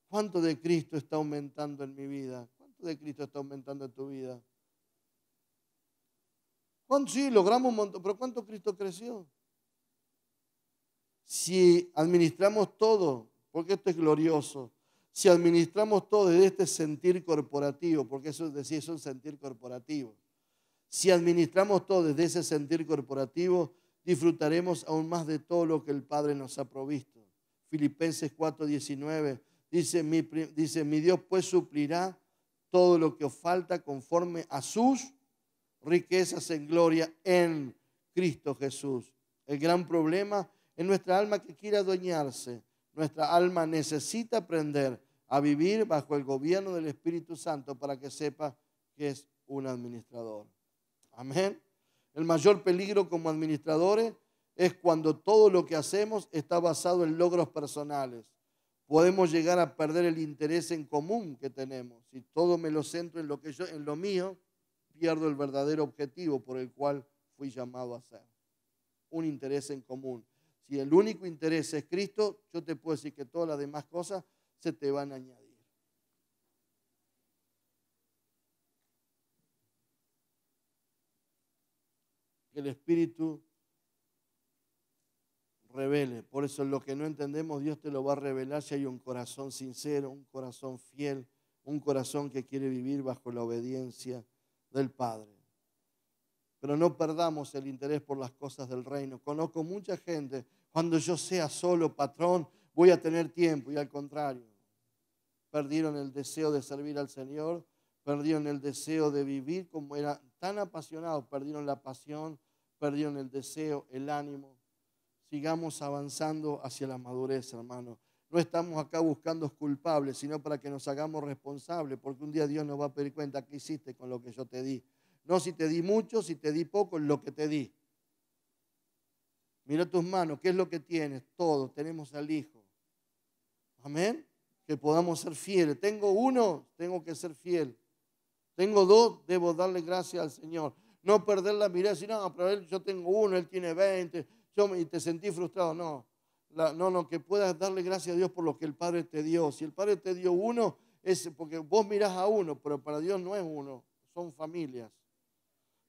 ¿cuánto de Cristo está aumentando en mi vida? ¿Cuánto de Cristo está aumentando en tu vida? Sí, logramos un montón, pero ¿cuánto Cristo creció? Si administramos todo, porque esto es glorioso, si administramos todo desde este sentir corporativo, porque eso es decir, es un sentir corporativo, si administramos todo desde ese sentir corporativo, disfrutaremos aún más de todo lo que el Padre nos ha provisto. Filipenses 4:19 dice dice, mi Dios pues suplirá todo lo que os falta conforme a sus riquezas en gloria en Cristo Jesús. El gran problema es nuestra alma que quiere adueñarse nuestra alma necesita aprender a vivir bajo el gobierno del Espíritu Santo para que sepa que es un administrador. Amén. El mayor peligro como administradores es cuando todo lo que hacemos está basado en logros personales. Podemos llegar a perder el interés en común que tenemos. Si todo me lo centro en lo que yo en lo mío, pierdo el verdadero objetivo por el cual fui llamado a ser. Un interés en común. Si el único interés es Cristo, yo te puedo decir que todas las demás cosas se te van a añadir. Que el Espíritu revele. Por eso lo que no entendemos, Dios te lo va a revelar si hay un corazón sincero, un corazón fiel, un corazón que quiere vivir bajo la obediencia del Padre pero no perdamos el interés por las cosas del reino. Conozco mucha gente, cuando yo sea solo patrón, voy a tener tiempo y al contrario, perdieron el deseo de servir al Señor, perdieron el deseo de vivir como eran tan apasionados, perdieron la pasión, perdieron el deseo, el ánimo. Sigamos avanzando hacia la madurez, hermano. No estamos acá buscando culpables, sino para que nos hagamos responsables, porque un día Dios nos va a pedir cuenta qué hiciste con lo que yo te di no si te di mucho, si te di poco, es lo que te di. Mira tus manos, ¿qué es lo que tienes? Todo, tenemos al Hijo. Amén. Que podamos ser fieles. Tengo uno, tengo que ser fiel. Tengo dos, debo darle gracias al Señor. No perder la mirada, decir, no, pero él, yo tengo uno, él tiene 20, yo, y te sentí frustrado. No, no, no, que puedas darle gracias a Dios por lo que el Padre te dio. Si el Padre te dio uno, es porque vos mirás a uno, pero para Dios no es uno, son familias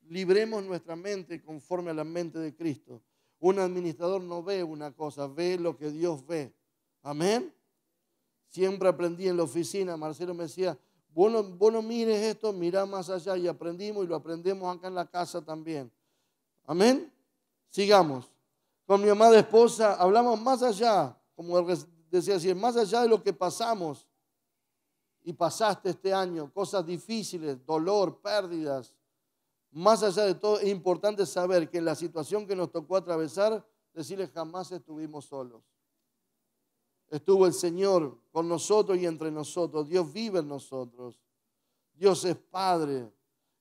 libremos nuestra mente conforme a la mente de Cristo. Un administrador no ve una cosa, ve lo que Dios ve. Amén. Siempre aprendí en la oficina, Marcelo me decía, vos no, mires esto, mirá más allá y aprendimos y lo aprendemos acá en la casa también. Amén. Sigamos. Con mi amada esposa hablamos más allá, como decía así, más allá de lo que pasamos y pasaste este año, cosas difíciles, dolor, pérdidas, más allá de todo, es importante saber que en la situación que nos tocó atravesar, decirle jamás estuvimos solos. Estuvo el Señor con nosotros y entre nosotros. Dios vive en nosotros. Dios es Padre.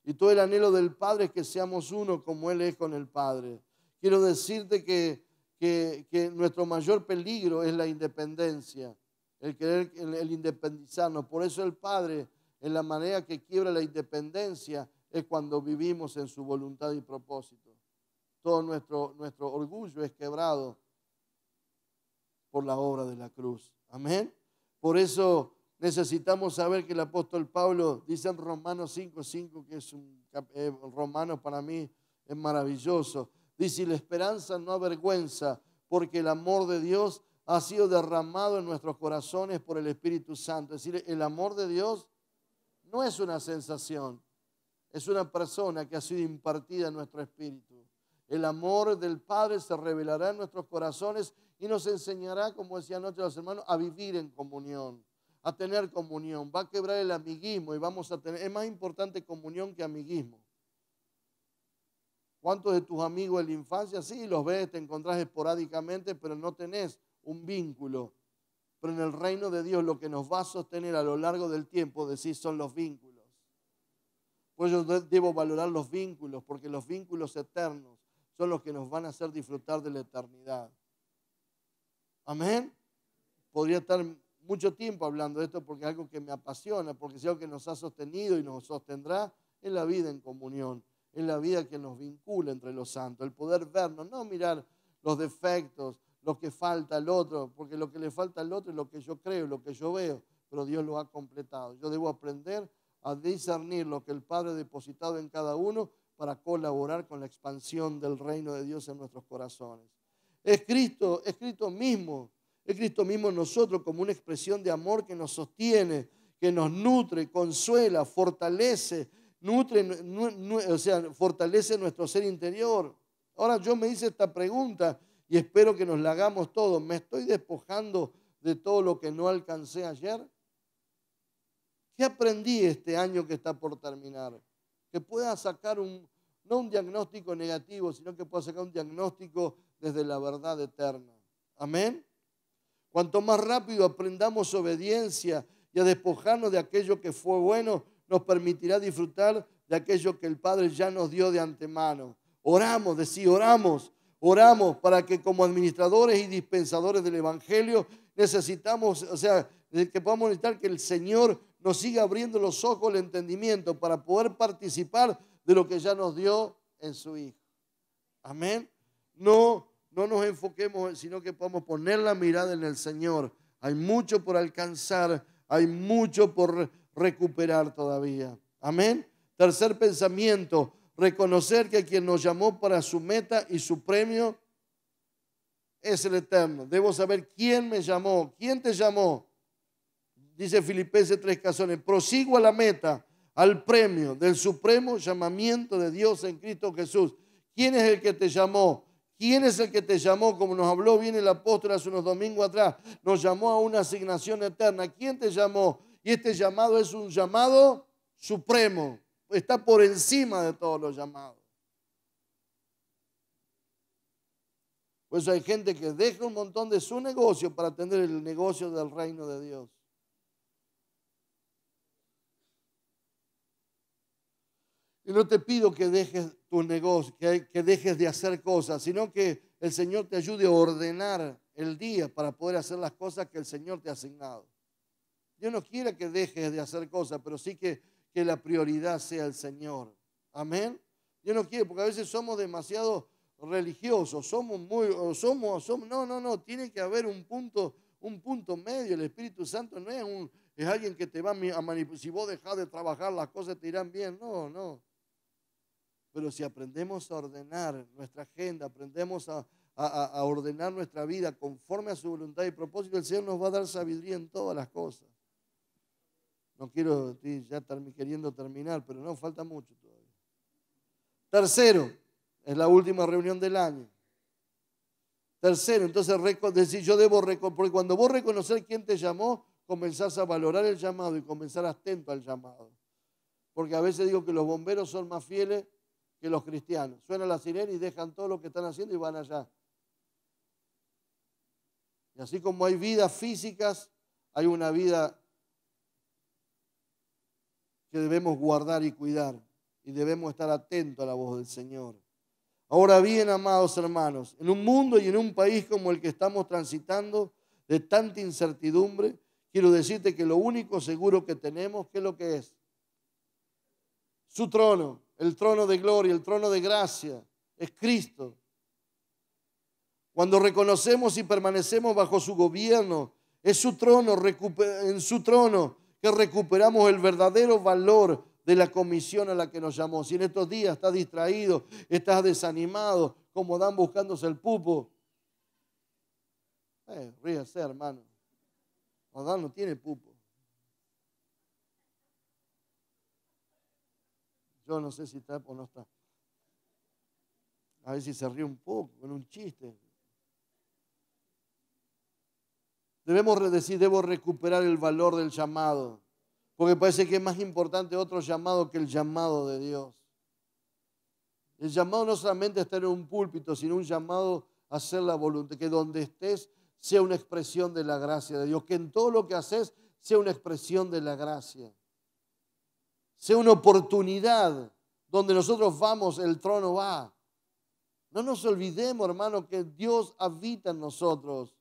Y todo el anhelo del Padre es que seamos uno como Él es con el Padre. Quiero decirte que, nuestro mayor peligro es la independencia, el querer independizarnos. Por eso el Padre, en la manera que quiebra la independencia, es cuando vivimos en su voluntad y propósito. Todo nuestro, nuestro orgullo es quebrado por la obra de la cruz. Amén. Por eso necesitamos saber que el apóstol Pablo dice en Romanos 5:5, 5, que es un eh, romano para mí es maravilloso. Dice, y la esperanza no avergüenza, porque el amor de Dios ha sido derramado en nuestros corazones por el Espíritu Santo. Es decir, el amor de Dios no es una sensación, es una persona que ha sido impartida en nuestro espíritu. El amor del Padre se revelará en nuestros corazones y nos enseñará, como decía anoche los hermanos, a vivir en comunión, a tener comunión. Va a quebrar el amiguismo y vamos a tener, es más importante comunión que amiguismo. ¿Cuántos de tus amigos de la infancia, sí, los ves, te encontrás esporádicamente, pero no tenés un vínculo? Pero en el reino de Dios lo que nos va a sostener a lo largo del tiempo, decís, son los vínculos pues yo debo valorar los vínculos, porque los vínculos eternos son los que nos van a hacer disfrutar de la eternidad. Amén. Podría estar mucho tiempo hablando de esto porque es algo que me apasiona, porque es algo que nos ha sostenido y nos sostendrá en la vida en comunión, en la vida que nos vincula entre los santos, el poder vernos, no mirar los defectos, lo que falta al otro, porque lo que le falta al otro es lo que yo creo, lo que yo veo, pero Dios lo ha completado. Yo debo aprender a discernir lo que el Padre ha depositado en cada uno para colaborar con la expansión del reino de Dios en nuestros corazones. Es Cristo, es Cristo mismo, es Cristo mismo en nosotros como una expresión de amor que nos sostiene, que nos nutre, consuela, fortalece, nutre, o sea, fortalece nuestro ser interior. Ahora yo me hice esta pregunta y espero que nos la hagamos todos. ¿Me estoy despojando de todo lo que no alcancé ayer? ¿Qué aprendí este año que está por terminar? Que pueda sacar un, no un diagnóstico negativo, sino que pueda sacar un diagnóstico desde la verdad eterna. Amén. Cuanto más rápido aprendamos obediencia y a despojarnos de aquello que fue bueno, nos permitirá disfrutar de aquello que el Padre ya nos dio de antemano. Oramos, decir, oramos, oramos para que como administradores y dispensadores del Evangelio necesitamos, o sea, que podamos necesitar que el Señor nos siga abriendo los ojos, el entendimiento, para poder participar de lo que ya nos dio en su Hijo. Amén. No, no nos enfoquemos, sino que podamos poner la mirada en el Señor. Hay mucho por alcanzar, hay mucho por recuperar todavía. Amén. Tercer pensamiento, reconocer que quien nos llamó para su meta y su premio es el eterno. Debo saber quién me llamó, quién te llamó dice Filipenses tres Casones, prosigo a la meta, al premio del supremo llamamiento de Dios en Cristo Jesús. ¿Quién es el que te llamó? ¿Quién es el que te llamó? Como nos habló bien el apóstol hace unos domingos atrás, nos llamó a una asignación eterna. ¿Quién te llamó? Y este llamado es un llamado supremo. Está por encima de todos los llamados. Pues hay gente que deja un montón de su negocio para atender el negocio del reino de Dios. Yo no te pido que dejes tu negocio, que, dejes de hacer cosas, sino que el Señor te ayude a ordenar el día para poder hacer las cosas que el Señor te ha asignado. Yo no quiere que dejes de hacer cosas, pero sí que, que la prioridad sea el Señor. Amén. Yo no quiero, porque a veces somos demasiado religiosos, somos muy, somos, no, no, no, tiene que haber un punto, un punto medio. El Espíritu Santo no es un, es alguien que te va a manipular. Si vos dejás de trabajar, las cosas te irán bien. No, no. Pero si aprendemos a ordenar nuestra agenda, aprendemos a, ordenar nuestra vida conforme a su voluntad y propósito, el Señor nos va a dar sabiduría en todas las cosas. No quiero, estoy ya queriendo terminar, pero no, falta mucho todavía. Tercero, es la última reunión del año. Tercero, entonces decir, yo debo reconocer, porque cuando vos reconocer quién te llamó, comenzás a valorar el llamado y comenzar atento al llamado. Porque a veces digo que los bomberos son más fieles que los cristianos. Suena la sirena y dejan todo lo que están haciendo y van allá. Y así como hay vidas físicas, hay una vida que debemos guardar y cuidar y debemos estar atentos a la voz del Señor. Ahora bien, amados hermanos, en un mundo y en un país como el que estamos transitando de tanta incertidumbre, quiero decirte que lo único seguro que tenemos, ¿qué es lo que es? Su trono. El trono de gloria, el trono de gracia es Cristo. Cuando reconocemos y permanecemos bajo su gobierno, es su trono, en su trono que recuperamos el verdadero valor de la comisión a la que nos llamó. Si en estos días estás distraído, estás desanimado, como dan buscándose el pupo, eh, ríase, hermano. Adán no tiene pupo. Yo no sé si está o no está. A ver si se ríe un poco con un chiste. Debemos decir, debo recuperar el valor del llamado, porque parece que es más importante otro llamado que el llamado de Dios. El llamado no solamente estar en un púlpito, sino un llamado a hacer la voluntad, que donde estés sea una expresión de la gracia de Dios, que en todo lo que haces sea una expresión de la gracia sea una oportunidad donde nosotros vamos, el trono va. No nos olvidemos, hermano, que Dios habita en nosotros.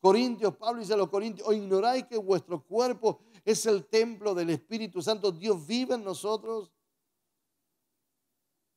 Corintios, Pablo dice a los Corintios, o oh, ignoráis que vuestro cuerpo es el templo del Espíritu Santo, Dios vive en nosotros.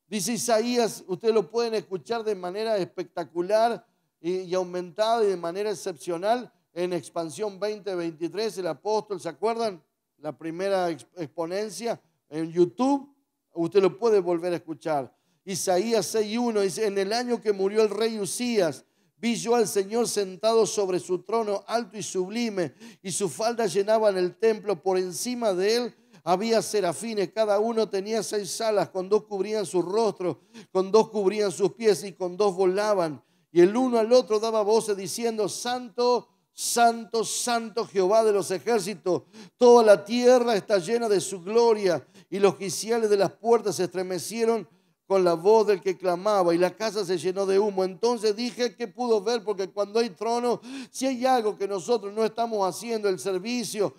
Dice Isaías, ustedes lo pueden escuchar de manera espectacular y, y aumentada y de manera excepcional en Expansión 2023, el apóstol, ¿se acuerdan? la primera exponencia en YouTube, usted lo puede volver a escuchar. Isaías 6.1 dice, en el año que murió el rey Usías, vi yo al Señor sentado sobre su trono alto y sublime, y su falda llenaban el templo, por encima de él había serafines, cada uno tenía seis alas, con dos cubrían su rostro, con dos cubrían sus pies y con dos volaban. Y el uno al otro daba voces diciendo, Santo, Santo, santo Jehová de los ejércitos, toda la tierra está llena de su gloria y los quiciales de las puertas se estremecieron con la voz del que clamaba y la casa se llenó de humo. Entonces dije que pudo ver, porque cuando hay trono, si hay algo que nosotros no estamos haciendo, el servicio,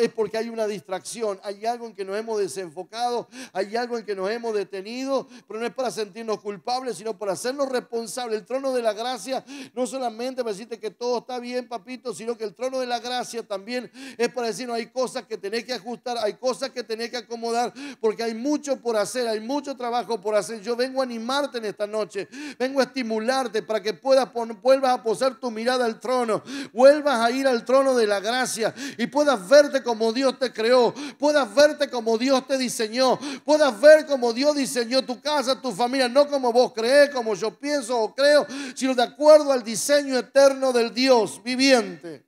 es porque hay una distracción, hay algo en que nos hemos desenfocado, hay algo en que nos hemos detenido, pero no es para sentirnos culpables, sino para hacernos responsables. El trono de la gracia no solamente para decirte que todo está bien, papito, sino que el trono de la gracia también es para decirnos, hay cosas que tenés que ajustar, hay cosas que tenés que acomodar, porque hay mucho por hacer, hay mucho trabajo por hacer yo vengo a animarte en esta noche, vengo a estimularte para que puedas vuelvas a posar tu mirada al trono, vuelvas a ir al trono de la gracia y puedas verte como Dios te creó, puedas verte como Dios te diseñó, puedas ver como Dios diseñó tu casa, tu familia, no como vos crees, como yo pienso o creo, sino de acuerdo al diseño eterno del Dios viviente.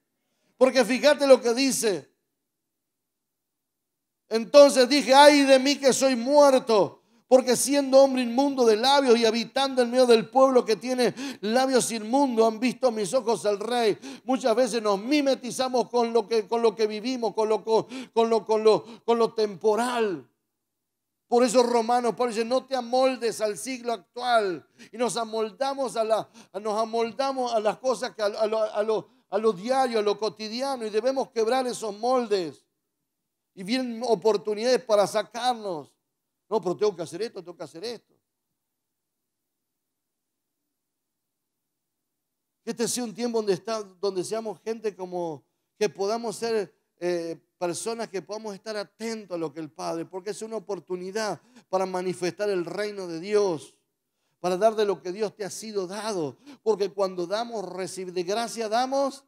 Porque fíjate lo que dice. Entonces dije, ay de mí que soy muerto, porque siendo hombre inmundo de labios y habitando en medio del pueblo que tiene labios inmundos, han visto mis ojos al rey. Muchas veces nos mimetizamos con lo que, con lo que vivimos, con lo, con, lo, con con lo temporal. Por eso Romanos, Pablo dice, no te amoldes al siglo actual. Y nos amoldamos a, la, nos amoldamos a las cosas, a, lo, a, lo, a lo diario, a lo cotidiano. Y debemos quebrar esos moldes. Y vienen oportunidades para sacarnos. No, pero tengo que hacer esto, tengo que hacer esto. Que este sea un tiempo donde, está, donde seamos gente como que podamos ser eh, personas que podamos estar atentos a lo que el Padre, porque es una oportunidad para manifestar el reino de Dios, para dar de lo que Dios te ha sido dado, porque cuando damos, recibimos, de gracia damos,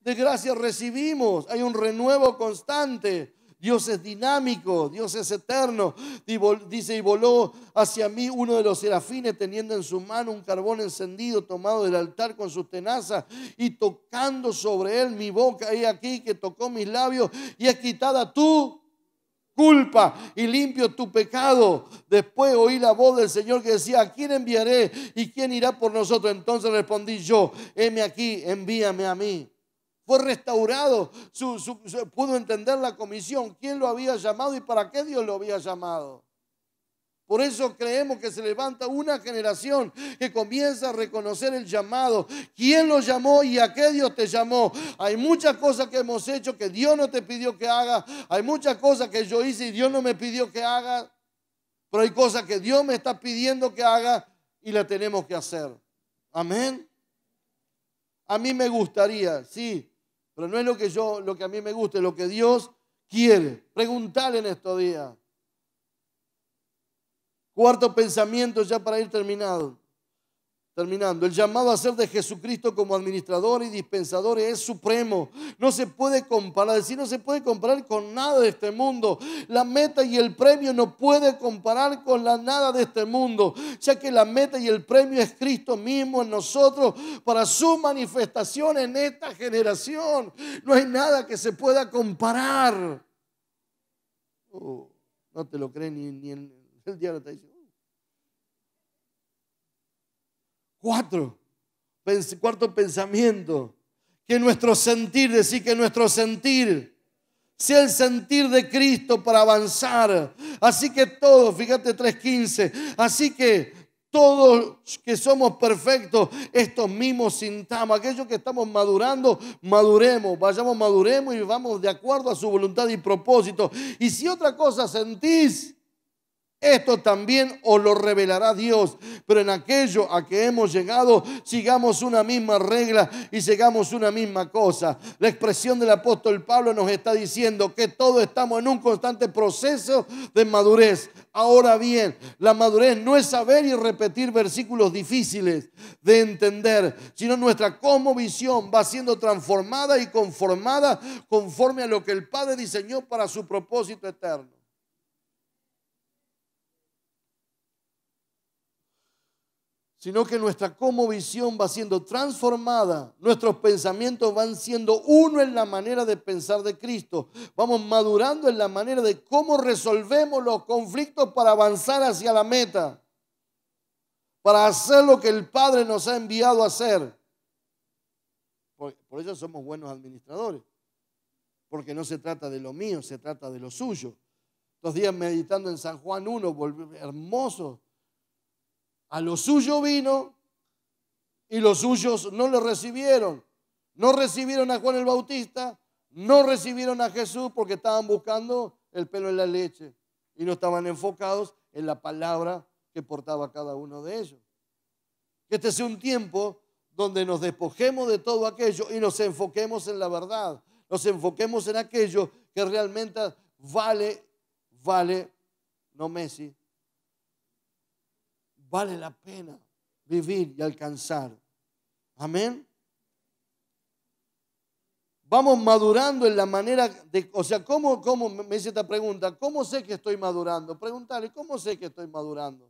de gracia recibimos, hay un renuevo constante, Dios es dinámico, Dios es eterno. Dice, y voló hacia mí uno de los serafines teniendo en su mano un carbón encendido tomado del altar con sus tenazas y tocando sobre él mi boca. Y aquí que tocó mis labios y es quitada tu culpa y limpio tu pecado. Después oí la voz del Señor que decía, ¿a quién enviaré y quién irá por nosotros? Entonces respondí yo, heme aquí, envíame a mí fue restaurado, pudo entender la comisión, quién lo había llamado y para qué Dios lo había llamado. Por eso creemos que se levanta una generación que comienza a reconocer el llamado. ¿Quién lo llamó y a qué Dios te llamó? Hay muchas cosas que hemos hecho que Dios no te pidió que haga. Hay muchas cosas que yo hice y Dios no me pidió que haga. Pero hay cosas que Dios me está pidiendo que haga y las tenemos que hacer. Amén. A mí me gustaría, sí, pero no es lo que yo, lo que a mí me guste, lo que Dios quiere. Preguntar en estos días. Cuarto pensamiento ya para ir terminado. Terminando, el llamado a ser de Jesucristo como administrador y dispensador es supremo. No se puede comparar, decir, no se puede comparar con nada de este mundo. La meta y el premio no puede comparar con la nada de este mundo, ya que la meta y el premio es Cristo mismo en nosotros para su manifestación en esta generación. No hay nada que se pueda comparar. Oh, no te lo crees ni, en el, día de te Cuatro, cuarto pensamiento, que nuestro sentir, decir que nuestro sentir sea el sentir de Cristo para avanzar. Así que todos, fíjate 3.15, así que todos que somos perfectos, estos mismos sintamos, aquellos que estamos madurando, maduremos, vayamos, maduremos y vamos de acuerdo a su voluntad y propósito. Y si otra cosa sentís, esto también os lo revelará Dios. Pero en aquello a que hemos llegado, sigamos una misma regla y sigamos una misma cosa. La expresión del apóstol Pablo nos está diciendo que todos estamos en un constante proceso de madurez. Ahora bien, la madurez no es saber y repetir versículos difíciles de entender, sino nuestra visión va siendo transformada y conformada conforme a lo que el Padre diseñó para su propósito eterno. sino que nuestra visión va siendo transformada, nuestros pensamientos van siendo uno en la manera de pensar de Cristo, vamos madurando en la manera de cómo resolvemos los conflictos para avanzar hacia la meta, para hacer lo que el Padre nos ha enviado a hacer. Por, eso somos buenos administradores, porque no se trata de lo mío, se trata de lo suyo. Estos días meditando en San Juan 1, hermoso, a lo suyo vino y los suyos no lo recibieron. No recibieron a Juan el Bautista, no recibieron a Jesús porque estaban buscando el pelo en la leche y no estaban enfocados en la palabra que portaba cada uno de ellos. Que este sea un tiempo donde nos despojemos de todo aquello y nos enfoquemos en la verdad, nos enfoquemos en aquello que realmente vale, vale, no Messi, vale la pena vivir y alcanzar. Amén. Vamos madurando en la manera de, o sea, ¿cómo, cómo me hice esta pregunta? ¿Cómo sé que estoy madurando? Preguntarle, ¿cómo sé que estoy madurando?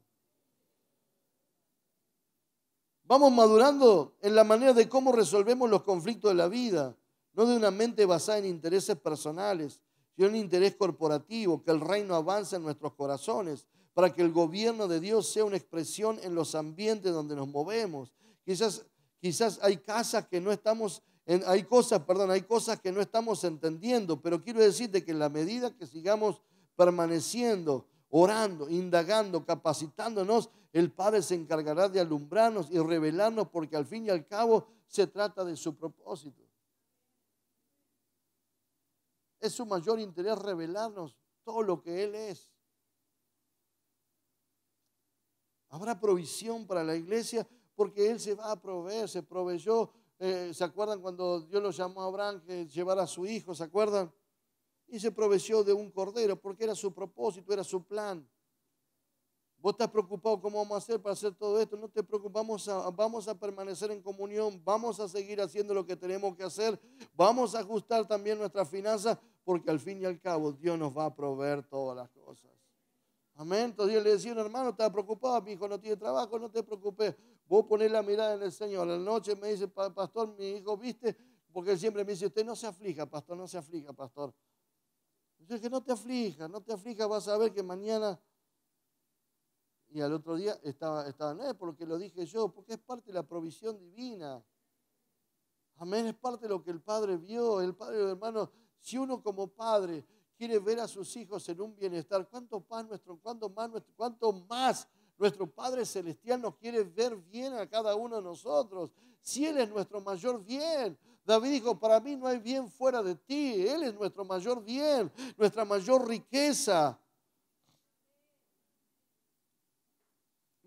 Vamos madurando en la manera de cómo resolvemos los conflictos de la vida, no de una mente basada en intereses personales, sino en interés corporativo, que el reino avance en nuestros corazones para que el gobierno de Dios sea una expresión en los ambientes donde nos movemos. Quizás, quizás hay casas que no estamos, hay cosas, perdón, hay cosas que no estamos entendiendo, pero quiero decirte que en la medida que sigamos permaneciendo, orando, indagando, capacitándonos, el Padre se encargará de alumbrarnos y revelarnos porque al fin y al cabo se trata de su propósito. Es su mayor interés revelarnos todo lo que Él es. Habrá provisión para la iglesia porque Él se va a proveer, se proveyó. Eh, ¿Se acuerdan cuando Dios lo llamó a Abraham que llevara a su hijo? ¿Se acuerdan? Y se proveyó de un cordero porque era su propósito, era su plan. Vos estás preocupado cómo vamos a hacer para hacer todo esto. No te preocupamos, vamos a permanecer en comunión, vamos a seguir haciendo lo que tenemos que hacer, vamos a ajustar también nuestras finanzas, porque al fin y al cabo Dios nos va a proveer todas las cosas. Amén. Entonces yo le decía a un hermano, estaba preocupado, mi hijo no tiene trabajo, no te preocupes. Vos poner la mirada en el Señor. A la noche me dice, pastor, mi hijo, viste, porque él siempre me dice, usted no se aflija, pastor, no se aflija, pastor. Yo que no te aflija, no te aflija, vas a ver que mañana... Y al otro día estaba, estaba, no es porque lo dije yo, porque es parte de la provisión divina. Amén, es parte de lo que el Padre vio, el Padre, hermano, si uno como Padre quiere ver a sus hijos en un bienestar. ¿Cuánto más nuestro, más nuestro, más nuestro Padre Celestial nos quiere ver bien a cada uno de nosotros? Si Él es nuestro mayor bien. David dijo, para mí no hay bien fuera de ti. Él es nuestro mayor bien, nuestra mayor riqueza.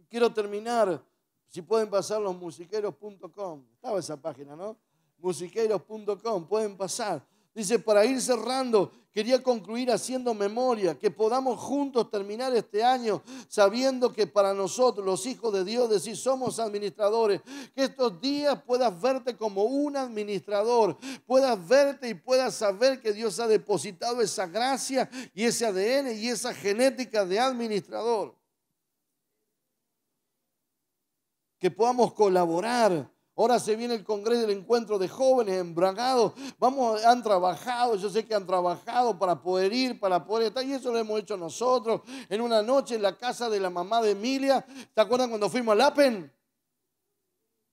Quiero terminar, si pueden pasar los musiqueros.com. Estaba esa página, ¿no? Musiqueros.com, pueden pasar Dice, para ir cerrando, quería concluir haciendo memoria, que podamos juntos terminar este año sabiendo que para nosotros, los hijos de Dios, decir somos administradores, que estos días puedas verte como un administrador, puedas verte y puedas saber que Dios ha depositado esa gracia y ese ADN y esa genética de administrador. Que podamos colaborar Ahora se viene el Congreso del Encuentro de Jóvenes Embragados. Vamos, han trabajado, yo sé que han trabajado para poder ir, para poder estar. Y eso lo hemos hecho nosotros en una noche en la casa de la mamá de Emilia. ¿Te acuerdan cuando fuimos al APEN?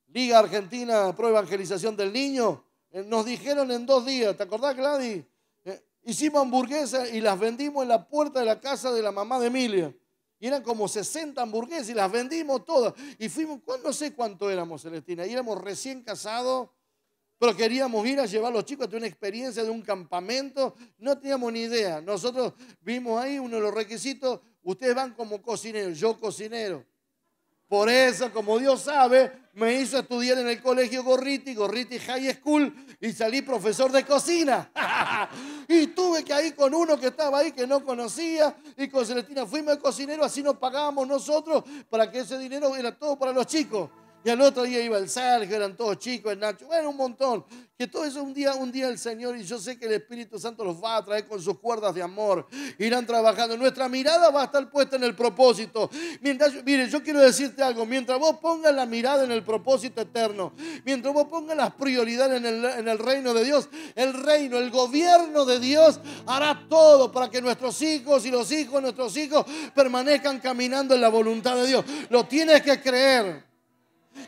Liga Argentina Pro Evangelización del Niño. Eh, nos dijeron en dos días, ¿te acordás, Gladys? Eh, hicimos hamburguesas y las vendimos en la puerta de la casa de la mamá de Emilia. Y eran como 60 hamburguesas y las vendimos todas. Y fuimos, no sé cuánto éramos, Celestina. Y éramos recién casados, pero queríamos ir a llevar a los chicos a una experiencia de un campamento. No teníamos ni idea. Nosotros vimos ahí uno de los requisitos. Ustedes van como cocineros, yo cocinero. Por eso, como Dios sabe, me hizo estudiar en el colegio Gorriti, Gorriti High School, y salí profesor de cocina. (laughs) y tuve que ir con uno que estaba ahí que no conocía, y con Celestina fuimos de cocinero, así nos pagábamos nosotros para que ese dinero era todo para los chicos y al otro día iba el Sergio, eran todos chicos, el Nacho, bueno, un montón. Que todo eso un día, un día el Señor, y yo sé que el Espíritu Santo los va a traer con sus cuerdas de amor, irán trabajando. Nuestra mirada va a estar puesta en el propósito. Mientras, mire, yo quiero decirte algo, mientras vos pongas la mirada en el propósito eterno, mientras vos pongas las prioridades en el, en el reino de Dios, el reino, el gobierno de Dios hará todo para que nuestros hijos y los hijos de nuestros hijos permanezcan caminando en la voluntad de Dios. Lo tienes que creer.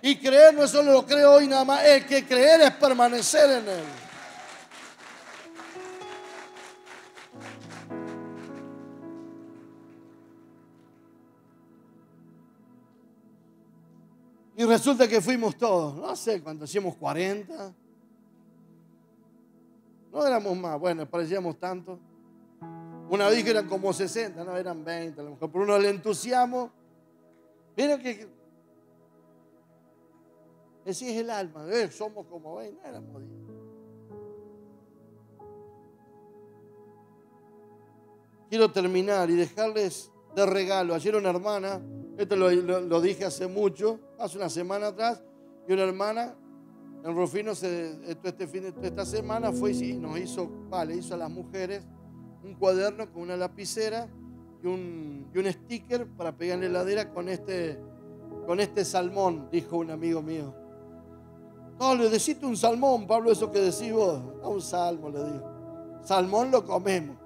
Y creer no es solo lo creo hoy nada más, el que creer es permanecer en Él. Y resulta que fuimos todos, no sé cuánto, hacíamos 40. No éramos más, bueno, parecíamos tanto. Una vez que eran como 60, no, eran 20, a lo mejor por uno le entusiasmo. Miren que ese es el alma. somos como ven, Quiero terminar y dejarles de regalo. Ayer una hermana, esto lo, dije hace mucho, hace una semana atrás, y una hermana en Rufino se, este fin, esta semana fue y nos hizo, vale, hizo a las mujeres un cuaderno con una lapicera y un, y un sticker para pegar en la heladera con este, con este salmón, dijo un amigo mío. No, le deciste un salmón, Pablo, eso que decís vos. A un salmo, le digo. Salmón lo comemos.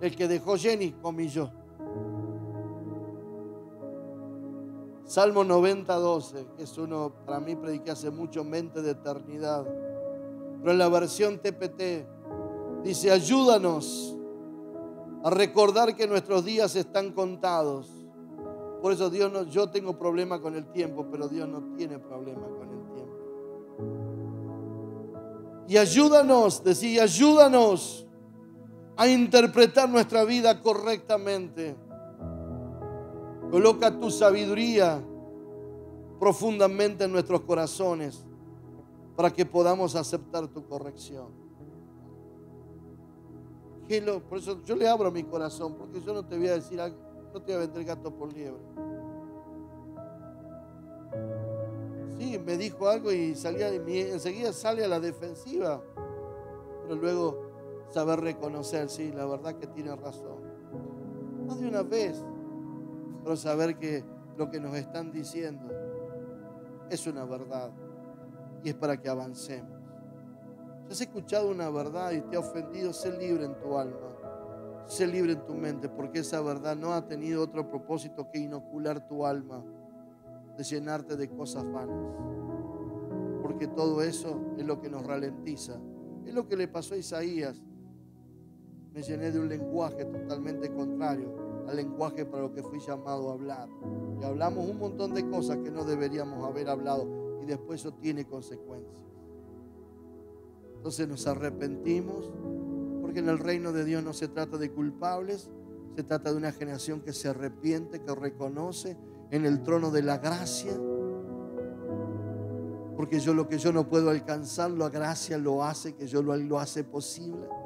El que dejó Jenny, comí yo. Salmo 90, que es uno, para mí prediqué hace mucho, mente de eternidad. Pero en la versión TPT dice, ayúdanos a recordar que nuestros días están contados. Por eso Dios no, yo tengo problema con el tiempo, pero Dios no tiene problema con el tiempo. Y ayúdanos, decía, ayúdanos a interpretar nuestra vida correctamente. Coloca tu sabiduría profundamente en nuestros corazones para que podamos aceptar tu corrección. Por eso yo le abro mi corazón, porque yo no te voy a decir algo, no te voy a vender gato por liebre. me dijo algo y salía, enseguida sale a la defensiva. Pero luego saber reconocer, sí, la verdad que tiene razón. Más de una vez, pero saber que lo que nos están diciendo es una verdad y es para que avancemos. Si has escuchado una verdad y te ha ofendido, sé libre en tu alma, sé libre en tu mente, porque esa verdad no ha tenido otro propósito que inocular tu alma de llenarte de cosas vanas. Porque todo eso es lo que nos ralentiza. Es lo que le pasó a Isaías. Me llené de un lenguaje totalmente contrario al lenguaje para lo que fui llamado a hablar. Y hablamos un montón de cosas que no deberíamos haber hablado y después eso tiene consecuencias. Entonces nos arrepentimos porque en el reino de Dios no se trata de culpables, se trata de una generación que se arrepiente, que reconoce en el trono de la gracia. Porque yo lo que yo no puedo alcanzar, la gracia lo hace, que yo lo, lo hace posible.